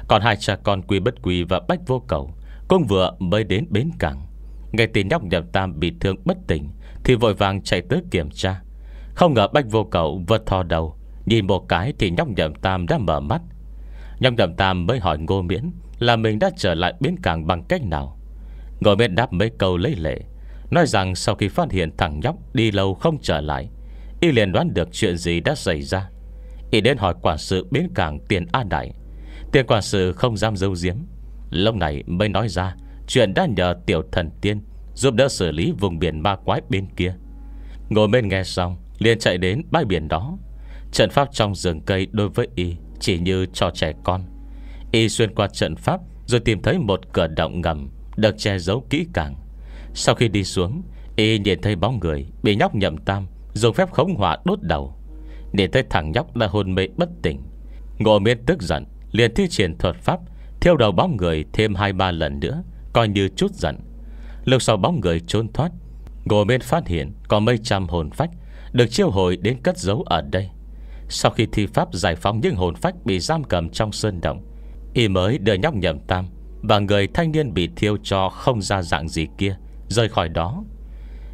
Còn hai cha con Quý Bất Quý và Bách Vô Cầu Cũng vừa mới đến bến cảng Nghe tin nhóc nhập tam bị thương bất tỉnh Thì vội vàng chạy tới kiểm tra không ngờ bách vô cậu vượt thò đầu Nhìn một cái thì nhóc nhậm tam đã mở mắt Nhóc nhậm tam mới hỏi ngô miễn Là mình đã trở lại bến cảng bằng cách nào Ngô miễn đáp mấy câu lấy lệ Nói rằng sau khi phát hiện thằng nhóc Đi lâu không trở lại Y liền đoán được chuyện gì đã xảy ra Y đến hỏi quản sự bến cảng tiền A Đại Tiền quản sự không dám dâu diếm Lúc này mới nói ra Chuyện đã nhờ tiểu thần tiên Giúp đỡ xử lý vùng biển ma quái bên kia Ngồi bên nghe xong liền chạy đến bãi biển đó Trận pháp trong rừng cây đối với y Chỉ như cho trẻ con Y xuyên qua trận pháp Rồi tìm thấy một cửa động ngầm Được che giấu kỹ càng Sau khi đi xuống Y nhìn thấy bóng người Bị nhóc nhậm tam Dùng phép khống hỏa đốt đầu Nhìn thấy thằng nhóc đã hôn mê bất tỉnh Ngộ miên tức giận Liền thi triển thuật pháp Thiêu đầu bóng người thêm hai ba lần nữa Coi như chút giận Lúc sau bóng người trốn thoát Ngộ miên phát hiện Có mấy trăm hồn phách được chiêu hồi đến cất giấu ở đây Sau khi thi pháp giải phóng những hồn phách Bị giam cầm trong sơn động Y mới đưa nhóc nhầm tam Và người thanh niên bị thiêu cho không ra dạng gì kia Rời khỏi đó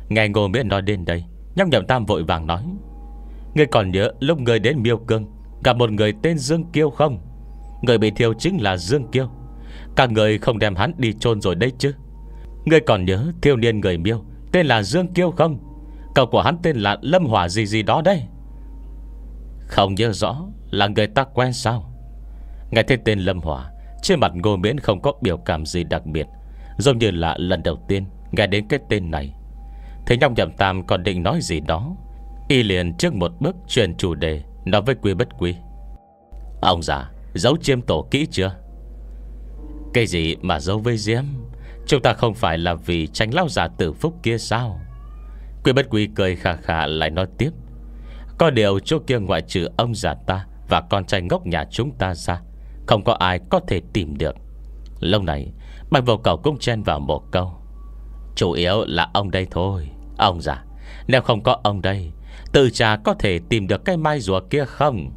Ngày ngồi miễn nói đến đây Nhóc nhầm tam vội vàng nói người còn nhớ lúc người đến miêu cưng, Gặp một người tên Dương Kiêu không Người bị thiêu chính là Dương Kiêu Cả người không đem hắn đi chôn rồi đấy chứ Người còn nhớ thiêu niên người miêu Tên là Dương Kiêu không Cậu của hắn tên là Lâm hòa gì gì đó đây Không nhớ rõ Là người ta quen sao Nghe thấy tên Lâm hòa Trên mặt ngô miễn không có biểu cảm gì đặc biệt Giống như là lần đầu tiên Nghe đến cái tên này Thế nhóc nhậm tam còn định nói gì đó Y liền trước một bước truyền chủ đề Nói với quý bất quý Ông già giấu chiêm tổ kỹ chưa Cái gì mà giấu với diêm Chúng ta không phải là vì tránh lao giả tử phúc kia sao Quy bất quy cười khà khà lại nói tiếp Có điều chỗ kia ngoại trừ ông già ta Và con trai ngốc nhà chúng ta ra Không có ai có thể tìm được Lâu này Bạch vô cầu cũng chen vào một câu Chủ yếu là ông đây thôi Ông già Nếu không có ông đây tự trà có thể tìm được cái mai rùa kia không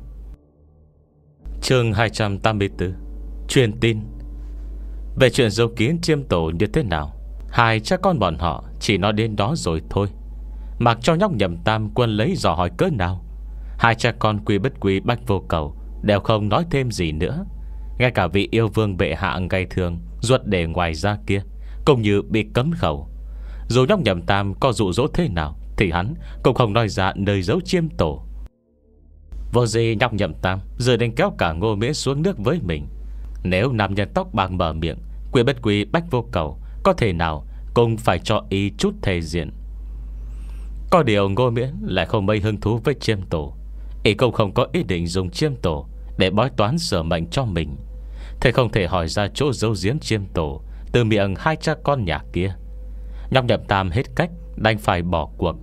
chương 284 Truyền tin Về chuyện dấu kiến chiêm tổ như thế nào Hai cha con bọn họ chỉ nói đến đó rồi thôi Mặc cho nhóc nhậm tam quân lấy dò hỏi cớ nào Hai cha con quy bất quy bách vô cầu Đều không nói thêm gì nữa Ngay cả vị yêu vương bệ hạ gây thường Ruột để ngoài ra kia Cũng như bị cấm khẩu Dù nhóc nhậm tam có dụ dỗ thế nào Thì hắn cũng không nói ra nơi giấu chiêm tổ Vô gì nhóc nhậm tam Giờ đến kéo cả ngô mễ xuống nước với mình Nếu nam nhân tóc bạc mở miệng Quy bất quy bách vô cầu Có thể nào cũng phải cho ý chút thể diện có điều Ngô Miễn lại không mấy hứng thú với chiêm tổ Ý cũng không có ý định dùng chiêm tổ Để bói toán sửa mệnh cho mình thế không thể hỏi ra chỗ dấu giếm chiêm tổ Từ miệng hai cha con nhà kia Nhóc nhậm tam hết cách Đành phải bỏ cuộc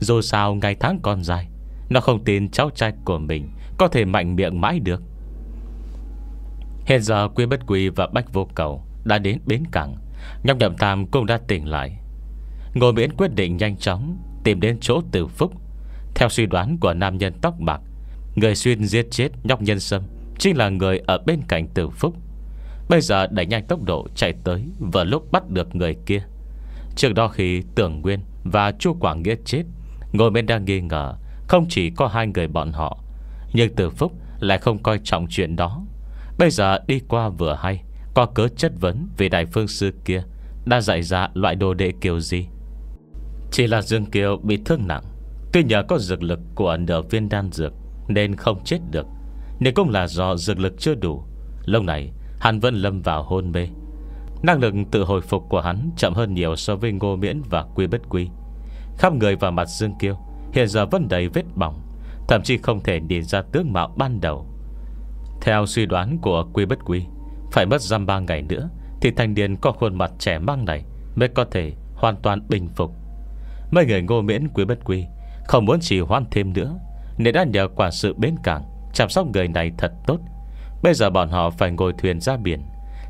Dù sao ngày tháng con dài Nó không tin cháu trai của mình Có thể mạnh miệng mãi được Hiện giờ Quy Bất Quy và Bách Vô Cầu Đã đến bến cảng Nhóc nhậm tam cũng đã tỉnh lại Ngồi miễn quyết định nhanh chóng Tìm đến chỗ tử phúc Theo suy đoán của nam nhân tóc bạc Người xuyên giết chết nhóc nhân sâm Chính là người ở bên cạnh tử phúc Bây giờ đẩy nhanh tốc độ chạy tới Vào lúc bắt được người kia Trước đó khi Tưởng Nguyên Và Chu Quảng Nghĩa chết Ngồi bên đang nghi ngờ Không chỉ có hai người bọn họ Nhưng tử phúc lại không coi trọng chuyện đó Bây giờ đi qua vừa hay Có cớ chất vấn về đại phương sư kia Đã dạy ra loại đồ đệ kiểu gì chỉ là Dương Kiều bị thương nặng Tuy nhờ có dược lực của nửa viên đan dược Nên không chết được nếu cũng là do dược lực chưa đủ Lâu này hắn vẫn lâm vào hôn mê Năng lực tự hồi phục của hắn Chậm hơn nhiều so với ngô miễn và quy bất quy Khắp người và mặt Dương Kiêu Hiện giờ vẫn đầy vết bỏng Thậm chí không thể nhìn ra tướng mạo ban đầu Theo suy đoán của quy bất quy Phải mất dăm ba ngày nữa Thì thanh niên có khuôn mặt trẻ mang này Mới có thể hoàn toàn bình phục Mấy người ngô miễn quý bất quy Không muốn trì hoãn thêm nữa Nên đã nhờ quản sự bến cảng Chăm sóc người này thật tốt Bây giờ bọn họ phải ngồi thuyền ra biển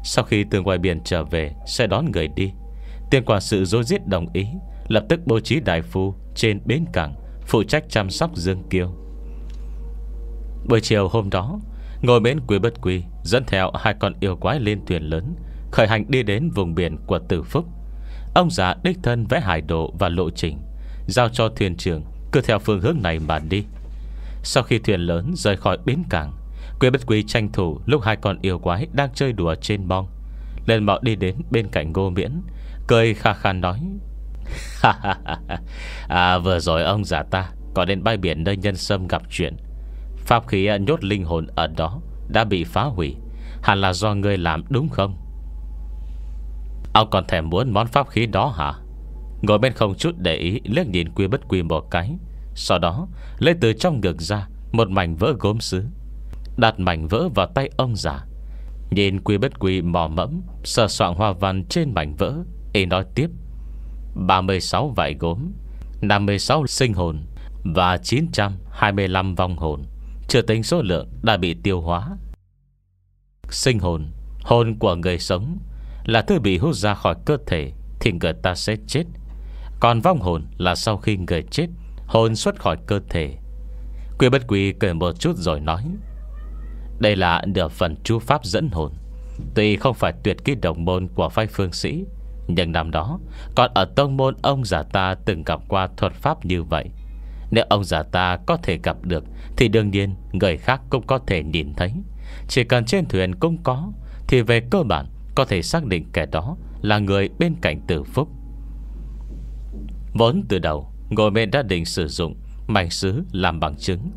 Sau khi từ ngoài biển trở về Sẽ đón người đi Tiền quản sự dối giết đồng ý Lập tức bố trí đại phu trên bến cảng Phụ trách chăm sóc Dương Kiêu Buổi chiều hôm đó Ngồi bến quý bất Quy Dẫn theo hai con yêu quái lên thuyền lớn Khởi hành đi đến vùng biển của Tử Phúc Ông già đích thân vẽ hải độ và lộ trình Giao cho thuyền trưởng Cứ theo phương hướng này mà đi Sau khi thuyền lớn rời khỏi bến cảng Quyên bất quý tranh thủ Lúc hai con yêu quái đang chơi đùa trên bong Lên mọ đi đến bên cạnh ngô miễn Cười kha kha nói à, Vừa rồi ông già ta Có đến bay biển nơi nhân sâm gặp chuyện Pháp khí nhốt linh hồn ở đó Đã bị phá hủy Hẳn là do ngươi làm đúng không Ông còn thèm muốn món pháp khí đó hả Ngồi bên không chút để ý Liếc nhìn quy bất quy một cái Sau đó lấy từ trong ngực ra Một mảnh vỡ gốm sứ Đặt mảnh vỡ vào tay ông già Nhìn quy bất quy mò mẫm Sờ soạn hoa văn trên mảnh vỡ Y nói tiếp 36 vải gốm 56 sinh hồn Và 925 vong hồn Chưa tính số lượng đã bị tiêu hóa Sinh hồn Hồn của người sống là thứ bị hút ra khỏi cơ thể Thì người ta sẽ chết Còn vong hồn là sau khi người chết Hồn xuất khỏi cơ thể Quỷ bất quỷ cười một chút rồi nói Đây là nửa phần chú pháp dẫn hồn Tuy không phải tuyệt kỹ đồng môn của phái phương sĩ Nhưng năm đó Còn ở tông môn ông già ta từng gặp qua thuật pháp như vậy Nếu ông già ta có thể gặp được Thì đương nhiên người khác cũng có thể nhìn thấy Chỉ cần trên thuyền cũng có Thì về cơ bản có thể xác định kẻ đó Là người bên cạnh tử phúc Vốn từ đầu Ngồi bên đã định sử dụng Mảnh sứ làm bằng chứng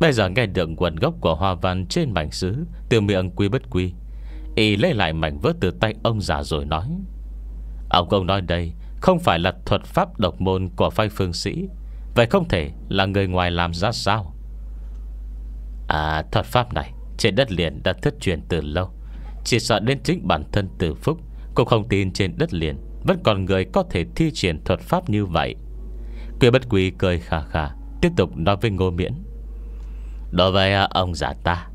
Bây giờ nghe được quần gốc của hoa văn trên mảnh sứ Từ miệng quy bất quy Y lấy lại mảnh vớt từ tay ông già rồi nói Ông công nói đây Không phải là thuật pháp độc môn của phai phương sĩ Vậy không thể là người ngoài làm ra sao À thuật pháp này Trên đất liền đã thất truyền từ lâu chỉ sợ đến chính bản thân tử phúc Cũng không tin trên đất liền Vẫn còn người có thể thi triển thuật pháp như vậy Quỷ bất quỷ cười khà khà Tiếp tục nói với ngô miễn Đối với à, ông giả ta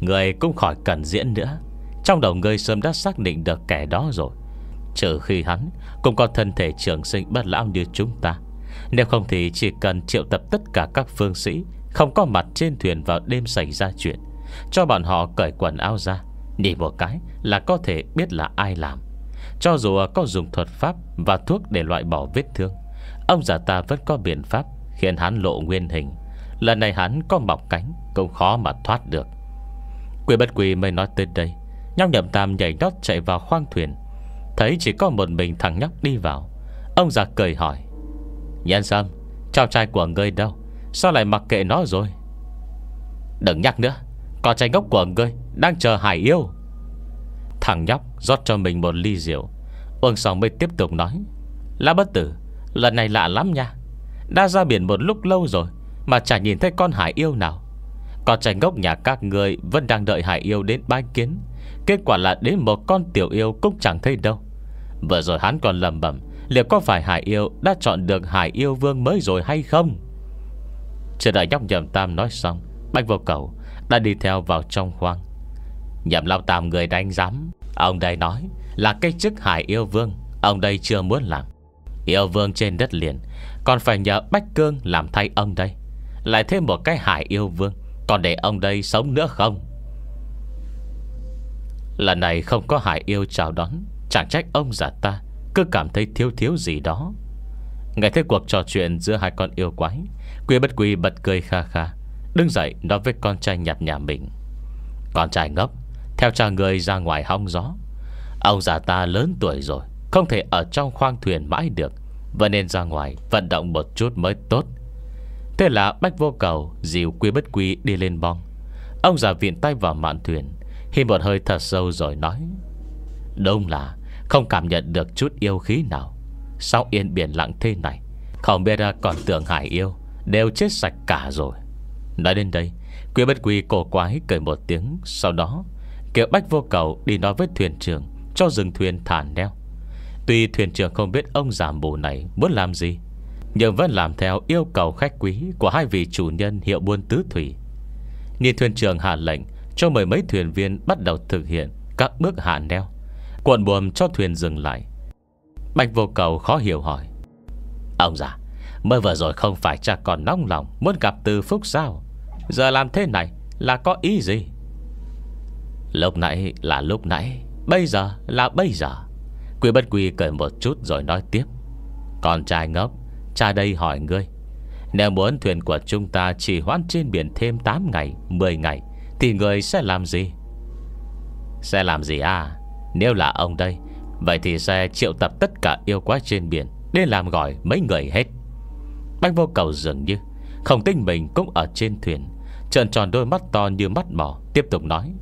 Người cũng khỏi cần diễn nữa Trong đầu người sớm đã xác định được kẻ đó rồi Trừ khi hắn Cũng có thân thể trưởng sinh bất lão như chúng ta Nếu không thì chỉ cần triệu tập tất cả các phương sĩ Không có mặt trên thuyền vào đêm xảy ra chuyện Cho bọn họ cởi quần áo ra Nhìn một cái là có thể biết là ai làm Cho dù có dùng thuật pháp Và thuốc để loại bỏ vết thương Ông già ta vẫn có biện pháp Khiến hắn lộ nguyên hình Lần này hắn có mọc cánh Cũng khó mà thoát được Quỷ bất quỷ mới nói tới đây Nhóc nhậm tam nhảy nhót chạy vào khoang thuyền Thấy chỉ có một mình thằng nhóc đi vào Ông già cười hỏi Nhân sâm Cháu trai của ngươi đâu Sao lại mặc kệ nó rồi Đừng nhắc nữa có trai ngốc của ngươi đang chờ Hải yêu Thằng nhóc rót cho mình một ly rượu Uông xong mới tiếp tục nói Lá bất tử Lần này lạ lắm nha Đã ra biển một lúc lâu rồi Mà chả nhìn thấy con hải yêu nào Còn trai gốc nhà các người Vẫn đang đợi hải yêu đến bái kiến Kết quả là đến một con tiểu yêu cũng chẳng thấy đâu Vừa rồi hắn còn lầm bẩm Liệu có phải hải yêu đã chọn được hải yêu vương mới rồi hay không Chờ đợi nhóc nhầm tam nói xong bách vô cầu Đã đi theo vào trong khoang Nhậm Long Tam người đánh giám Ông đây nói là cái chức hải yêu vương Ông đây chưa muốn làm Yêu vương trên đất liền Còn phải nhờ Bách Cương làm thay ông đây Lại thêm một cái hải yêu vương Còn để ông đây sống nữa không Lần này không có hải yêu chào đón Chẳng trách ông giả ta Cứ cảm thấy thiếu thiếu gì đó Nghe thấy cuộc trò chuyện giữa hai con yêu quái Quy bất quy bật cười kha kha Đứng dậy nói với con trai nhạt nhà mình Con trai ngốc theo cha người ra ngoài hóng gió Ông già ta lớn tuổi rồi Không thể ở trong khoang thuyền mãi được Và nên ra ngoài vận động một chút mới tốt Thế là bách vô cầu Dìu quy bất quy đi lên bong Ông già viện tay vào mạn thuyền Khi một hơi thật sâu rồi nói đông là không cảm nhận được chút yêu khí nào Sao yên biển lặng thế này Không biết còn tưởng hải yêu Đều chết sạch cả rồi Nói đến đây Quy bất quy cổ quái cười một tiếng Sau đó Kiểu bách vô cầu đi nói với thuyền trưởng Cho dừng thuyền thả neo Tuy thuyền trưởng không biết ông già bù này Muốn làm gì Nhưng vẫn làm theo yêu cầu khách quý Của hai vị chủ nhân hiệu buôn tứ thủy Nhìn thuyền trưởng hạ lệnh Cho mời mấy thuyền viên bắt đầu thực hiện Các bước hạ neo Cuộn buồm cho thuyền dừng lại Bạch vô cầu khó hiểu hỏi Ông già Mới vừa rồi không phải cha còn nóng lòng Muốn gặp từ phúc sao Giờ làm thế này là có ý gì Lúc nãy là lúc nãy Bây giờ là bây giờ Quỷ bất quy cười một chút rồi nói tiếp Con trai ngốc Cha đây hỏi ngươi Nếu muốn thuyền của chúng ta chỉ hoãn trên biển thêm 8 ngày 10 ngày Thì ngươi sẽ làm gì Sẽ làm gì à Nếu là ông đây Vậy thì sẽ triệu tập tất cả yêu quái trên biển Để làm gọi mấy người hết Bách vô cầu dường như Không tin mình cũng ở trên thuyền Trần tròn đôi mắt to như mắt mỏ Tiếp tục nói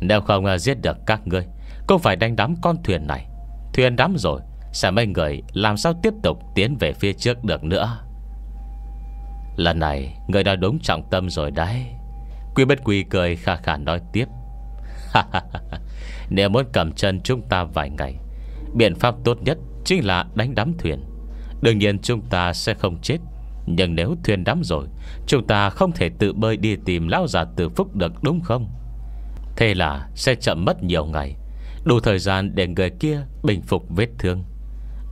nếu không ờ, giết được các ngươi Cũng phải đánh đám con thuyền này Thuyền đám rồi Sẽ mấy người làm sao tiếp tục tiến về phía trước được nữa Lần này người đã đúng trọng tâm rồi đấy Quy bất quy cười khà khà nói tiếp Nếu muốn cầm chân chúng ta vài ngày Biện pháp tốt nhất chính là đánh đám thuyền Đương nhiên chúng ta sẽ không chết Nhưng nếu thuyền đắm rồi Chúng ta không thể tự bơi đi tìm lão già tử phúc được đúng không Thế là sẽ chậm mất nhiều ngày Đủ thời gian để người kia bình phục vết thương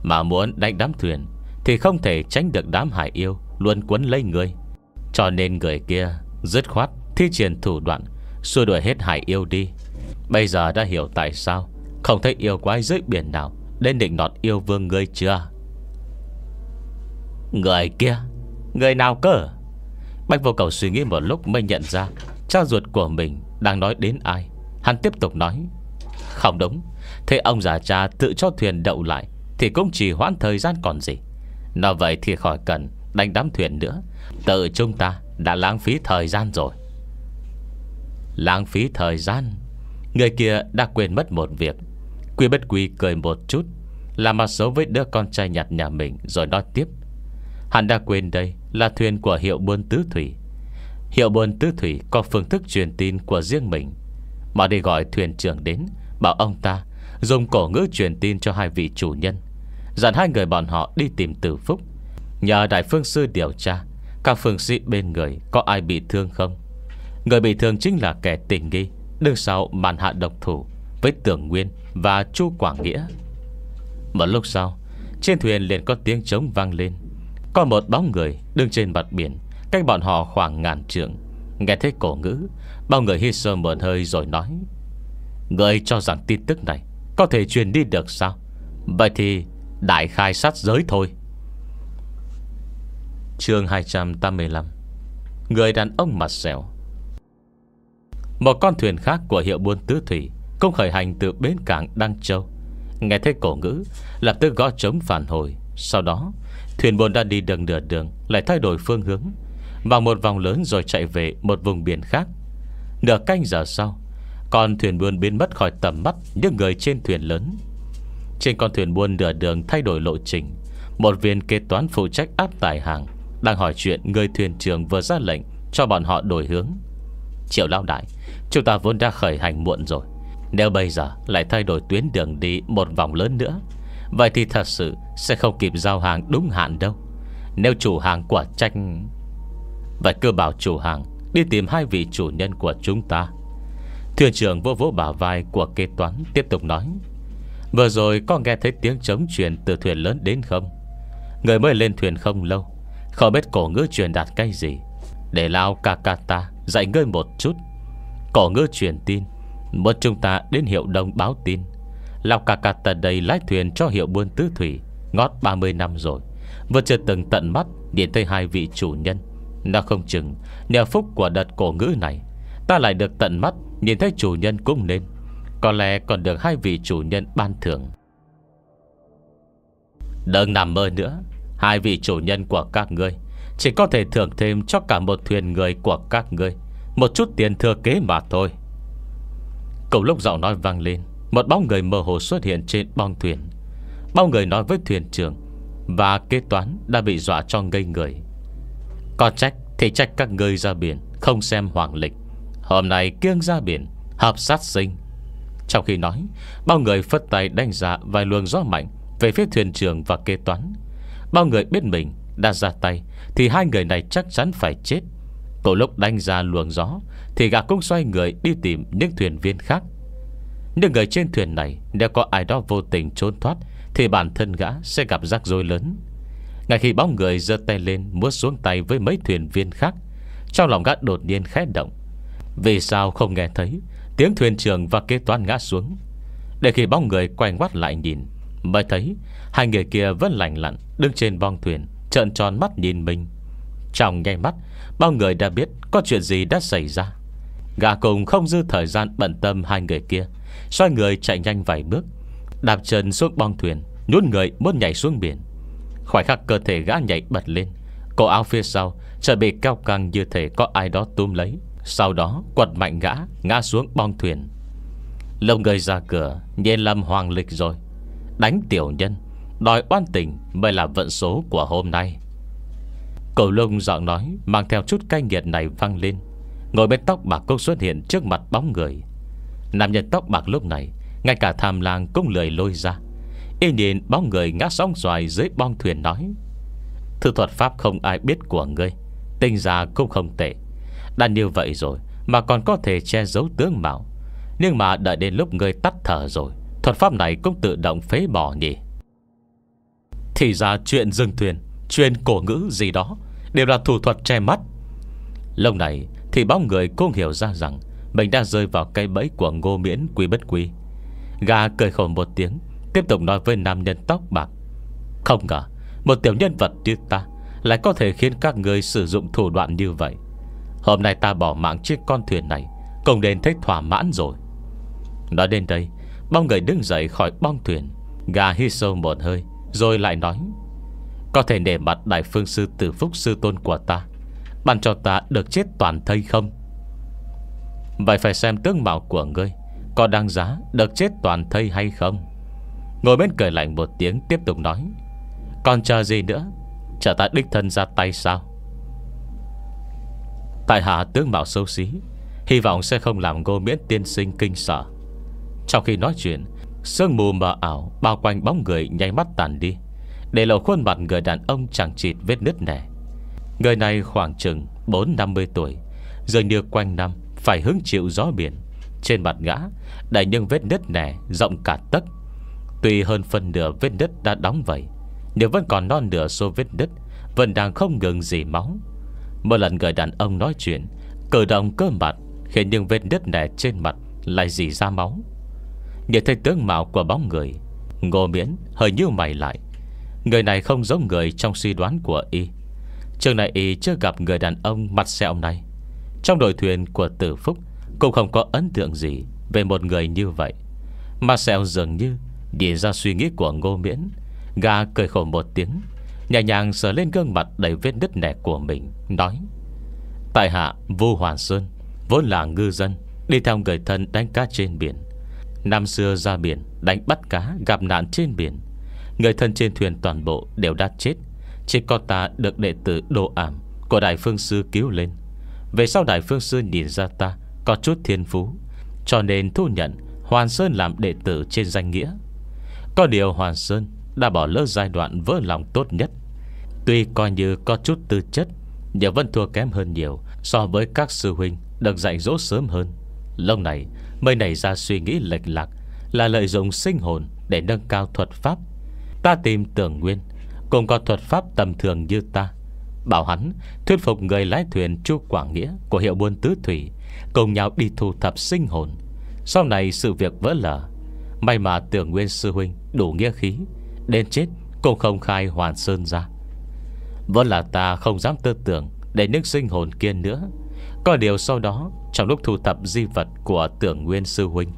Mà muốn đánh đám thuyền Thì không thể tránh được đám hải yêu Luôn quấn lấy người Cho nên người kia dứt khoát Thi triển thủ đoạn Xua đuổi hết hải yêu đi Bây giờ đã hiểu tại sao Không thấy yêu quái dưới biển nào Đến định nọt yêu vương ngươi chưa Người kia Người nào cơ Bạch vô cầu suy nghĩ một lúc mới nhận ra Cha ruột của mình đang nói đến ai Hắn tiếp tục nói Không đúng Thế ông già cha tự cho thuyền đậu lại Thì cũng chỉ hoãn thời gian còn gì Nói vậy thì khỏi cần đánh đám thuyền nữa Tự chúng ta đã lãng phí thời gian rồi Lãng phí thời gian Người kia đã quên mất một việc Quy bất quy cười một chút Làm mặt xấu với đứa con trai nhặt nhà mình Rồi nói tiếp Hắn đã quên đây là thuyền của hiệu buôn tứ thủy Hiệu buồn Tư thủy có phương thức truyền tin của riêng mình Mà đi gọi thuyền trưởng đến Bảo ông ta dùng cổ ngữ truyền tin cho hai vị chủ nhân Dặn hai người bọn họ đi tìm tử phúc Nhờ đại phương sư điều tra Các phương sĩ bên người có ai bị thương không Người bị thương chính là kẻ tình nghi đứng sau màn hạ độc thủ Với Tưởng Nguyên và Chu Quảng Nghĩa Một lúc sau Trên thuyền liền có tiếng trống vang lên Có một bóng người đứng trên mặt biển Cách bọn họ khoảng ngàn trượng Nghe thấy cổ ngữ Bao người hít sơ mượn hơi rồi nói Người cho rằng tin tức này Có thể truyền đi được sao Vậy thì đại khai sát giới thôi chương 285 Người đàn ông mặt xẻo Một con thuyền khác của hiệu buôn tứ thủy Cũng khởi hành từ bến cảng Đăng Châu Nghe thấy cổ ngữ Lập tức gõ chống phản hồi Sau đó Thuyền buôn đã đi đường nửa đường Lại thay đổi phương hướng Vòng một vòng lớn rồi chạy về Một vùng biển khác Nửa canh giờ sau Con thuyền buôn biến mất khỏi tầm mắt Những người trên thuyền lớn Trên con thuyền buôn nửa đường thay đổi lộ trình Một viên kế toán phụ trách áp tải hàng Đang hỏi chuyện người thuyền trưởng vừa ra lệnh Cho bọn họ đổi hướng Triệu lao đại Chúng ta vốn đã khởi hành muộn rồi Nếu bây giờ lại thay đổi tuyến đường đi Một vòng lớn nữa Vậy thì thật sự sẽ không kịp giao hàng đúng hạn đâu Nếu chủ hàng quả tranh Vậy cơ bảo chủ hàng Đi tìm hai vị chủ nhân của chúng ta Thuyền trưởng vô vỗ bả vai của kế toán Tiếp tục nói Vừa rồi có nghe thấy tiếng chống truyền từ thuyền lớn đến không Người mới lên thuyền không lâu Không biết cổ ngữ truyền đạt cái gì Để lao Kakata dạy ngơi một chút Cổ ngữ truyền tin Muốn chúng ta đến hiệu đông báo tin Lao Kakata đây lái thuyền cho hiệu buôn tứ thủy Ngót 30 năm rồi Vừa chưa từng tận mắt Điện tới hai vị chủ nhân nó không chừng Nhờ phúc của đợt cổ ngữ này Ta lại được tận mắt Nhìn thấy chủ nhân cũng nên Có lẽ còn được hai vị chủ nhân ban thưởng Đừng nằm mơ nữa Hai vị chủ nhân của các ngươi Chỉ có thể thưởng thêm cho cả một thuyền người của các ngươi Một chút tiền thừa kế mà thôi Cùng lúc giọng nói vang lên Một bóng người mơ hồ xuất hiện trên bong thuyền Bao người nói với thuyền trưởng Và kế toán đã bị dọa cho ngây người có trách thì trách các ngươi ra biển Không xem hoàng lịch Hôm nay kiêng ra biển Hợp sát sinh Trong khi nói Bao người phất tay đánh giá vài luồng gió mạnh Về phía thuyền trưởng và kế toán Bao người biết mình đã ra tay Thì hai người này chắc chắn phải chết Cổ lúc đánh ra luồng gió Thì gã cũng xoay người đi tìm những thuyền viên khác Những người trên thuyền này Nếu có ai đó vô tình trốn thoát Thì bản thân gã sẽ gặp rắc rối lớn ngay khi bóng người giơ tay lên Muốn xuống tay với mấy thuyền viên khác Trong lòng gã đột nhiên khẽ động Vì sao không nghe thấy Tiếng thuyền trưởng và kế toán ngã xuống Để khi bóng người quay ngoắt lại nhìn Mới thấy hai người kia vẫn lành lặn Đứng trên bong thuyền Trợn tròn mắt nhìn mình Trong ngay mắt Bao người đã biết có chuyện gì đã xảy ra Gà cùng không dư thời gian bận tâm hai người kia Xoay người chạy nhanh vài bước Đạp chân xuống bong thuyền Nhút người muốn nhảy xuống biển Khoảnh khắc cơ thể gã nhảy bật lên Cổ áo phía sau Trở bị cao căng như thể có ai đó túm lấy Sau đó quật mạnh gã Ngã xuống bong thuyền Lông người ra cửa Nhiên lâm hoàng lịch rồi Đánh tiểu nhân Đòi oan tình mới là vận số của hôm nay Cổ lông giọng nói Mang theo chút cay nghiệt này văng lên Ngồi bên tóc bạc cũng xuất hiện trước mặt bóng người Nam nhân tóc bạc lúc này Ngay cả tham lang cũng lười lôi ra Y nhìn bóng người ngã sóng xoài dưới bong thuyền nói Thư thuật pháp không ai biết của ngươi Tinh ra cũng không tệ Đã như vậy rồi Mà còn có thể che giấu tướng mạo Nhưng mà đợi đến lúc ngươi tắt thở rồi Thuật pháp này cũng tự động phế bỏ nhỉ Thì ra chuyện dừng thuyền Chuyện cổ ngữ gì đó Đều là thủ thuật che mắt Lâu này thì bóng người cũng hiểu ra rằng Mình đã rơi vào cây bẫy của ngô miễn quý bất quý Gà cười khổ một tiếng Tiếp tục nói với nam nhân tóc bạc Không ngờ Một tiểu nhân vật như ta Lại có thể khiến các người sử dụng thủ đoạn như vậy Hôm nay ta bỏ mạng chiếc con thuyền này Cùng đến thấy thỏa mãn rồi Nói đến đây Bong người đứng dậy khỏi bong thuyền Gà hít sâu một hơi Rồi lại nói Có thể để mặt đại phương sư tử phúc sư tôn của ta Bạn cho ta được chết toàn thây không Vậy phải xem tướng mạo của ngươi Có đáng giá được chết toàn thây hay không Ngồi bên cười lạnh một tiếng tiếp tục nói Còn chờ gì nữa Chờ ta đích thân ra tay sao Tại hạ tướng mạo xấu xí Hy vọng sẽ không làm ngô miễn tiên sinh kinh sợ Trong khi nói chuyện Sương mù mờ ảo Bao quanh bóng người nháy mắt tàn đi Để lộ khuôn mặt người đàn ông chẳng chịt vết nứt nẻ Người này khoảng chừng 4-50 tuổi Dường như quanh năm Phải hứng chịu gió biển Trên mặt ngã Đầy những vết nứt nẻ rộng cả tấc Tuy hơn phần nửa vết đất đã đóng vậy nếu vẫn còn non nửa số vết đất Vẫn đang không ngừng dì máu Một lần người đàn ông nói chuyện Cử động cơ mặt Khiến những vết đất nẻ trên mặt Lại dì ra máu Nhìn thấy tướng mạo của bóng người Ngô miễn hơi như mày lại Người này không giống người trong suy đoán của y Trường này y chưa gặp người đàn ông mặt xẹo này Trong đội thuyền của tử phúc Cũng không có ấn tượng gì Về một người như vậy mà xẹo dường như Nhìn ra suy nghĩ của Ngô Miễn Gà cười khổ một tiếng Nhẹ nhàng sờ lên gương mặt đầy vết đứt nẻ của mình Nói Tại hạ Vô Hoàn Sơn Vốn là ngư dân Đi theo người thân đánh cá trên biển Năm xưa ra biển đánh bắt cá gặp nạn trên biển Người thân trên thuyền toàn bộ đều đã chết Chỉ có ta được đệ tử đồ ảm Của Đại Phương Sư cứu lên Về sau Đại Phương Sư nhìn ra ta Có chút thiên phú Cho nên thu nhận Hoàn Sơn làm đệ tử trên danh nghĩa có điều Hoàn Sơn đã bỏ lỡ giai đoạn vỡ lòng tốt nhất. Tuy coi như có chút tư chất, nhưng vẫn thua kém hơn nhiều so với các sư huynh được dạy dỗ sớm hơn. Lâu này mới nảy ra suy nghĩ lệch lạc là lợi dụng sinh hồn để nâng cao thuật pháp. Ta tìm tưởng nguyên, cùng có thuật pháp tầm thường như ta. Bảo hắn thuyết phục người lái thuyền Chu Quảng Nghĩa của hiệu buôn Tứ Thủy cùng nhau đi thu thập sinh hồn. Sau này sự việc vỡ lở May mà tưởng nguyên sư huynh đủ nghĩa khí Đến chết cũng không khai hoàn sơn ra Vẫn là ta không dám tư tưởng Để những sinh hồn kia nữa Có điều sau đó Trong lúc thu thập di vật của tưởng nguyên sư huynh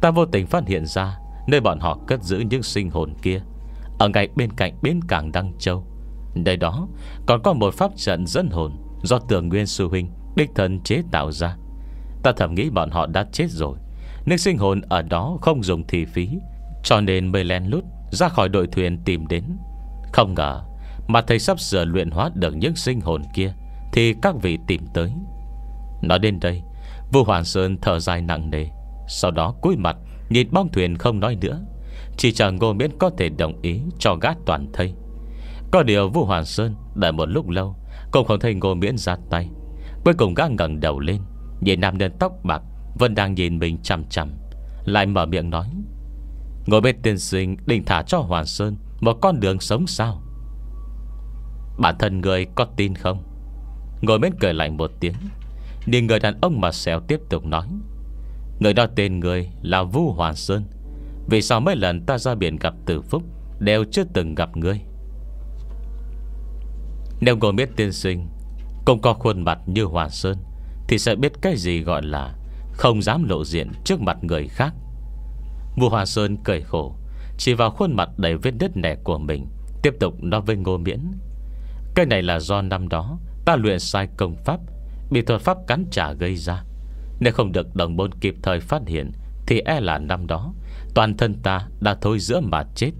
Ta vô tình phát hiện ra Nơi bọn họ cất giữ những sinh hồn kia Ở ngay bên cạnh bến cảng Đăng Châu Nơi đó còn có một pháp trận dẫn hồn Do tưởng nguyên sư huynh Đích thân chế tạo ra Ta thầm nghĩ bọn họ đã chết rồi Nước sinh hồn ở đó không dùng thị phí Cho nên mới len lút ra khỏi đội thuyền tìm đến Không ngờ Mà thầy sắp sửa luyện hóa được những sinh hồn kia Thì các vị tìm tới Nói đến đây Vua Hoàng Sơn thở dài nặng nề Sau đó cúi mặt Nhìn bong thuyền không nói nữa Chỉ chờ Ngô Miễn có thể đồng ý cho gác toàn thây Có điều Vũ Hoàng Sơn Đợi một lúc lâu Cũng không thấy Ngô Miễn ra tay Cuối cùng gác ngẩng đầu lên Nhìn nam nhân tóc bạc vẫn đang nhìn mình chằm chằm Lại mở miệng nói Ngồi bên tiên sinh định thả cho hoàng Sơn Một con đường sống sao Bản thân người có tin không Ngồi bên cười lạnh một tiếng điền người đàn ông mà xéo tiếp tục nói Người đó tên người là Vu hoàng Sơn Vì sao mấy lần ta ra biển gặp Tử Phúc Đều chưa từng gặp người Nếu ngồi biết tiên sinh Cũng có khuôn mặt như hoàng Sơn Thì sẽ biết cái gì gọi là không dám lộ diện trước mặt người khác Vua hòa Sơn cười khổ Chỉ vào khuôn mặt đầy vết đất nẻ của mình Tiếp tục nói với Ngô Miễn Cái này là do năm đó Ta luyện sai công pháp Bị thuật pháp cắn trả gây ra Nếu không được đồng môn kịp thời phát hiện Thì e là năm đó Toàn thân ta đã thôi giữa mà chết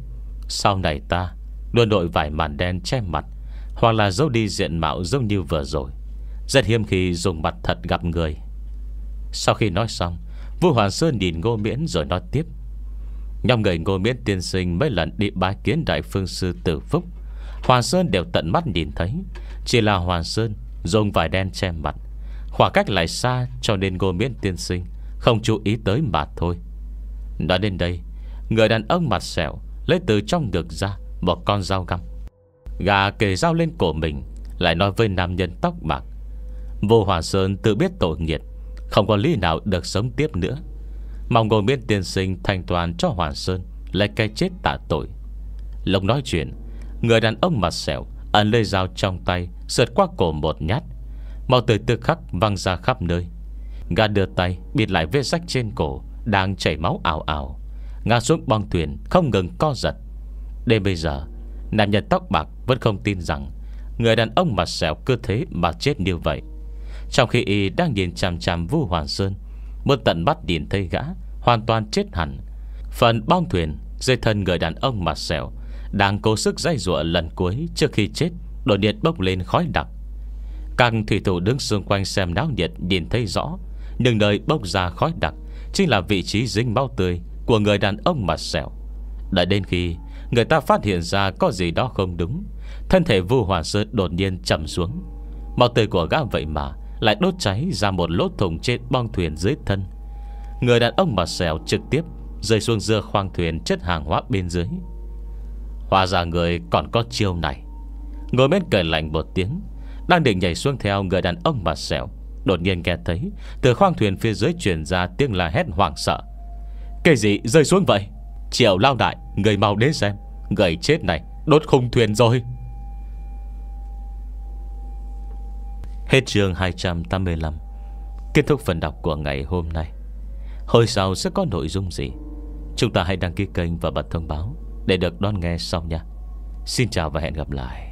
Sau này ta Luôn đội vải màn đen che mặt Hoặc là dấu đi diện mạo giống như vừa rồi Rất hiếm khi dùng mặt thật gặp người sau khi nói xong Vua hoàng Sơn nhìn Ngô Miễn rồi nói tiếp Nhóm người Ngô Miễn tiên sinh Mấy lần đi bái kiến Đại Phương Sư Tử Phúc hoàng Sơn đều tận mắt nhìn thấy Chỉ là hoàng Sơn Dùng vải đen che mặt Khoảng cách lại xa cho nên Ngô Miễn tiên sinh Không chú ý tới mà thôi Nói đến đây Người đàn ông mặt sẹo Lấy từ trong ngực ra một con dao găm Gà kề dao lên cổ mình Lại nói với nam nhân tóc bạc Vô hoàng Sơn tự biết tội nghiệt không còn lý nào được sống tiếp nữa Mong ngồi miên tiên sinh thành toàn cho hoàng Sơn Lấy cái chết tạ tội Lộc nói chuyện Người đàn ông mặt sẹo Ấn lê dao trong tay Sượt qua cổ một nhát Màu tươi tư khắc văng ra khắp nơi Gã đưa tay bịt lại vết rách trên cổ Đang chảy máu ảo ảo Ngã xuống bong thuyền không ngừng co giật Đến bây giờ Nam nhân tóc bạc vẫn không tin rằng Người đàn ông mặt sẹo cứ thế mà chết như vậy trong khi y đang nhìn chằm chằm Vu hoàng Sơn Muốn tận bắt nhìn thấy gã Hoàn toàn chết hẳn Phần bong thuyền dây thân người đàn ông mặt sẹo Đang cố sức dây rụa lần cuối Trước khi chết Đột nhiệt bốc lên khói đặc Các thủy thủ đứng xung quanh xem náo nhiệt Nhìn thấy rõ Nhưng nơi bốc ra khói đặc Chính là vị trí dính bao tươi Của người đàn ông mặt sẹo Đã đến khi người ta phát hiện ra Có gì đó không đúng Thân thể vu hoàng sơn đột nhiên chậm xuống Màu tươi của gã vậy mà lại đốt cháy ra một lỗ thùng trên bong thuyền dưới thân Người đàn ông mà xèo trực tiếp Rơi xuống dưa khoang thuyền chất hàng hóa bên dưới Hóa ra người còn có chiêu này Ngồi bên cười lạnh một tiếng Đang định nhảy xuống theo người đàn ông mà xèo Đột nhiên nghe thấy Từ khoang thuyền phía dưới truyền ra tiếng la hét hoảng sợ Cái gì rơi xuống vậy Triệu lao đại Người mau đến xem Người chết này đốt khung thuyền rồi Hết chương 285 Kết thúc phần đọc của ngày hôm nay Hồi sau sẽ có nội dung gì Chúng ta hãy đăng ký kênh và bật thông báo Để được đón nghe sau nha Xin chào và hẹn gặp lại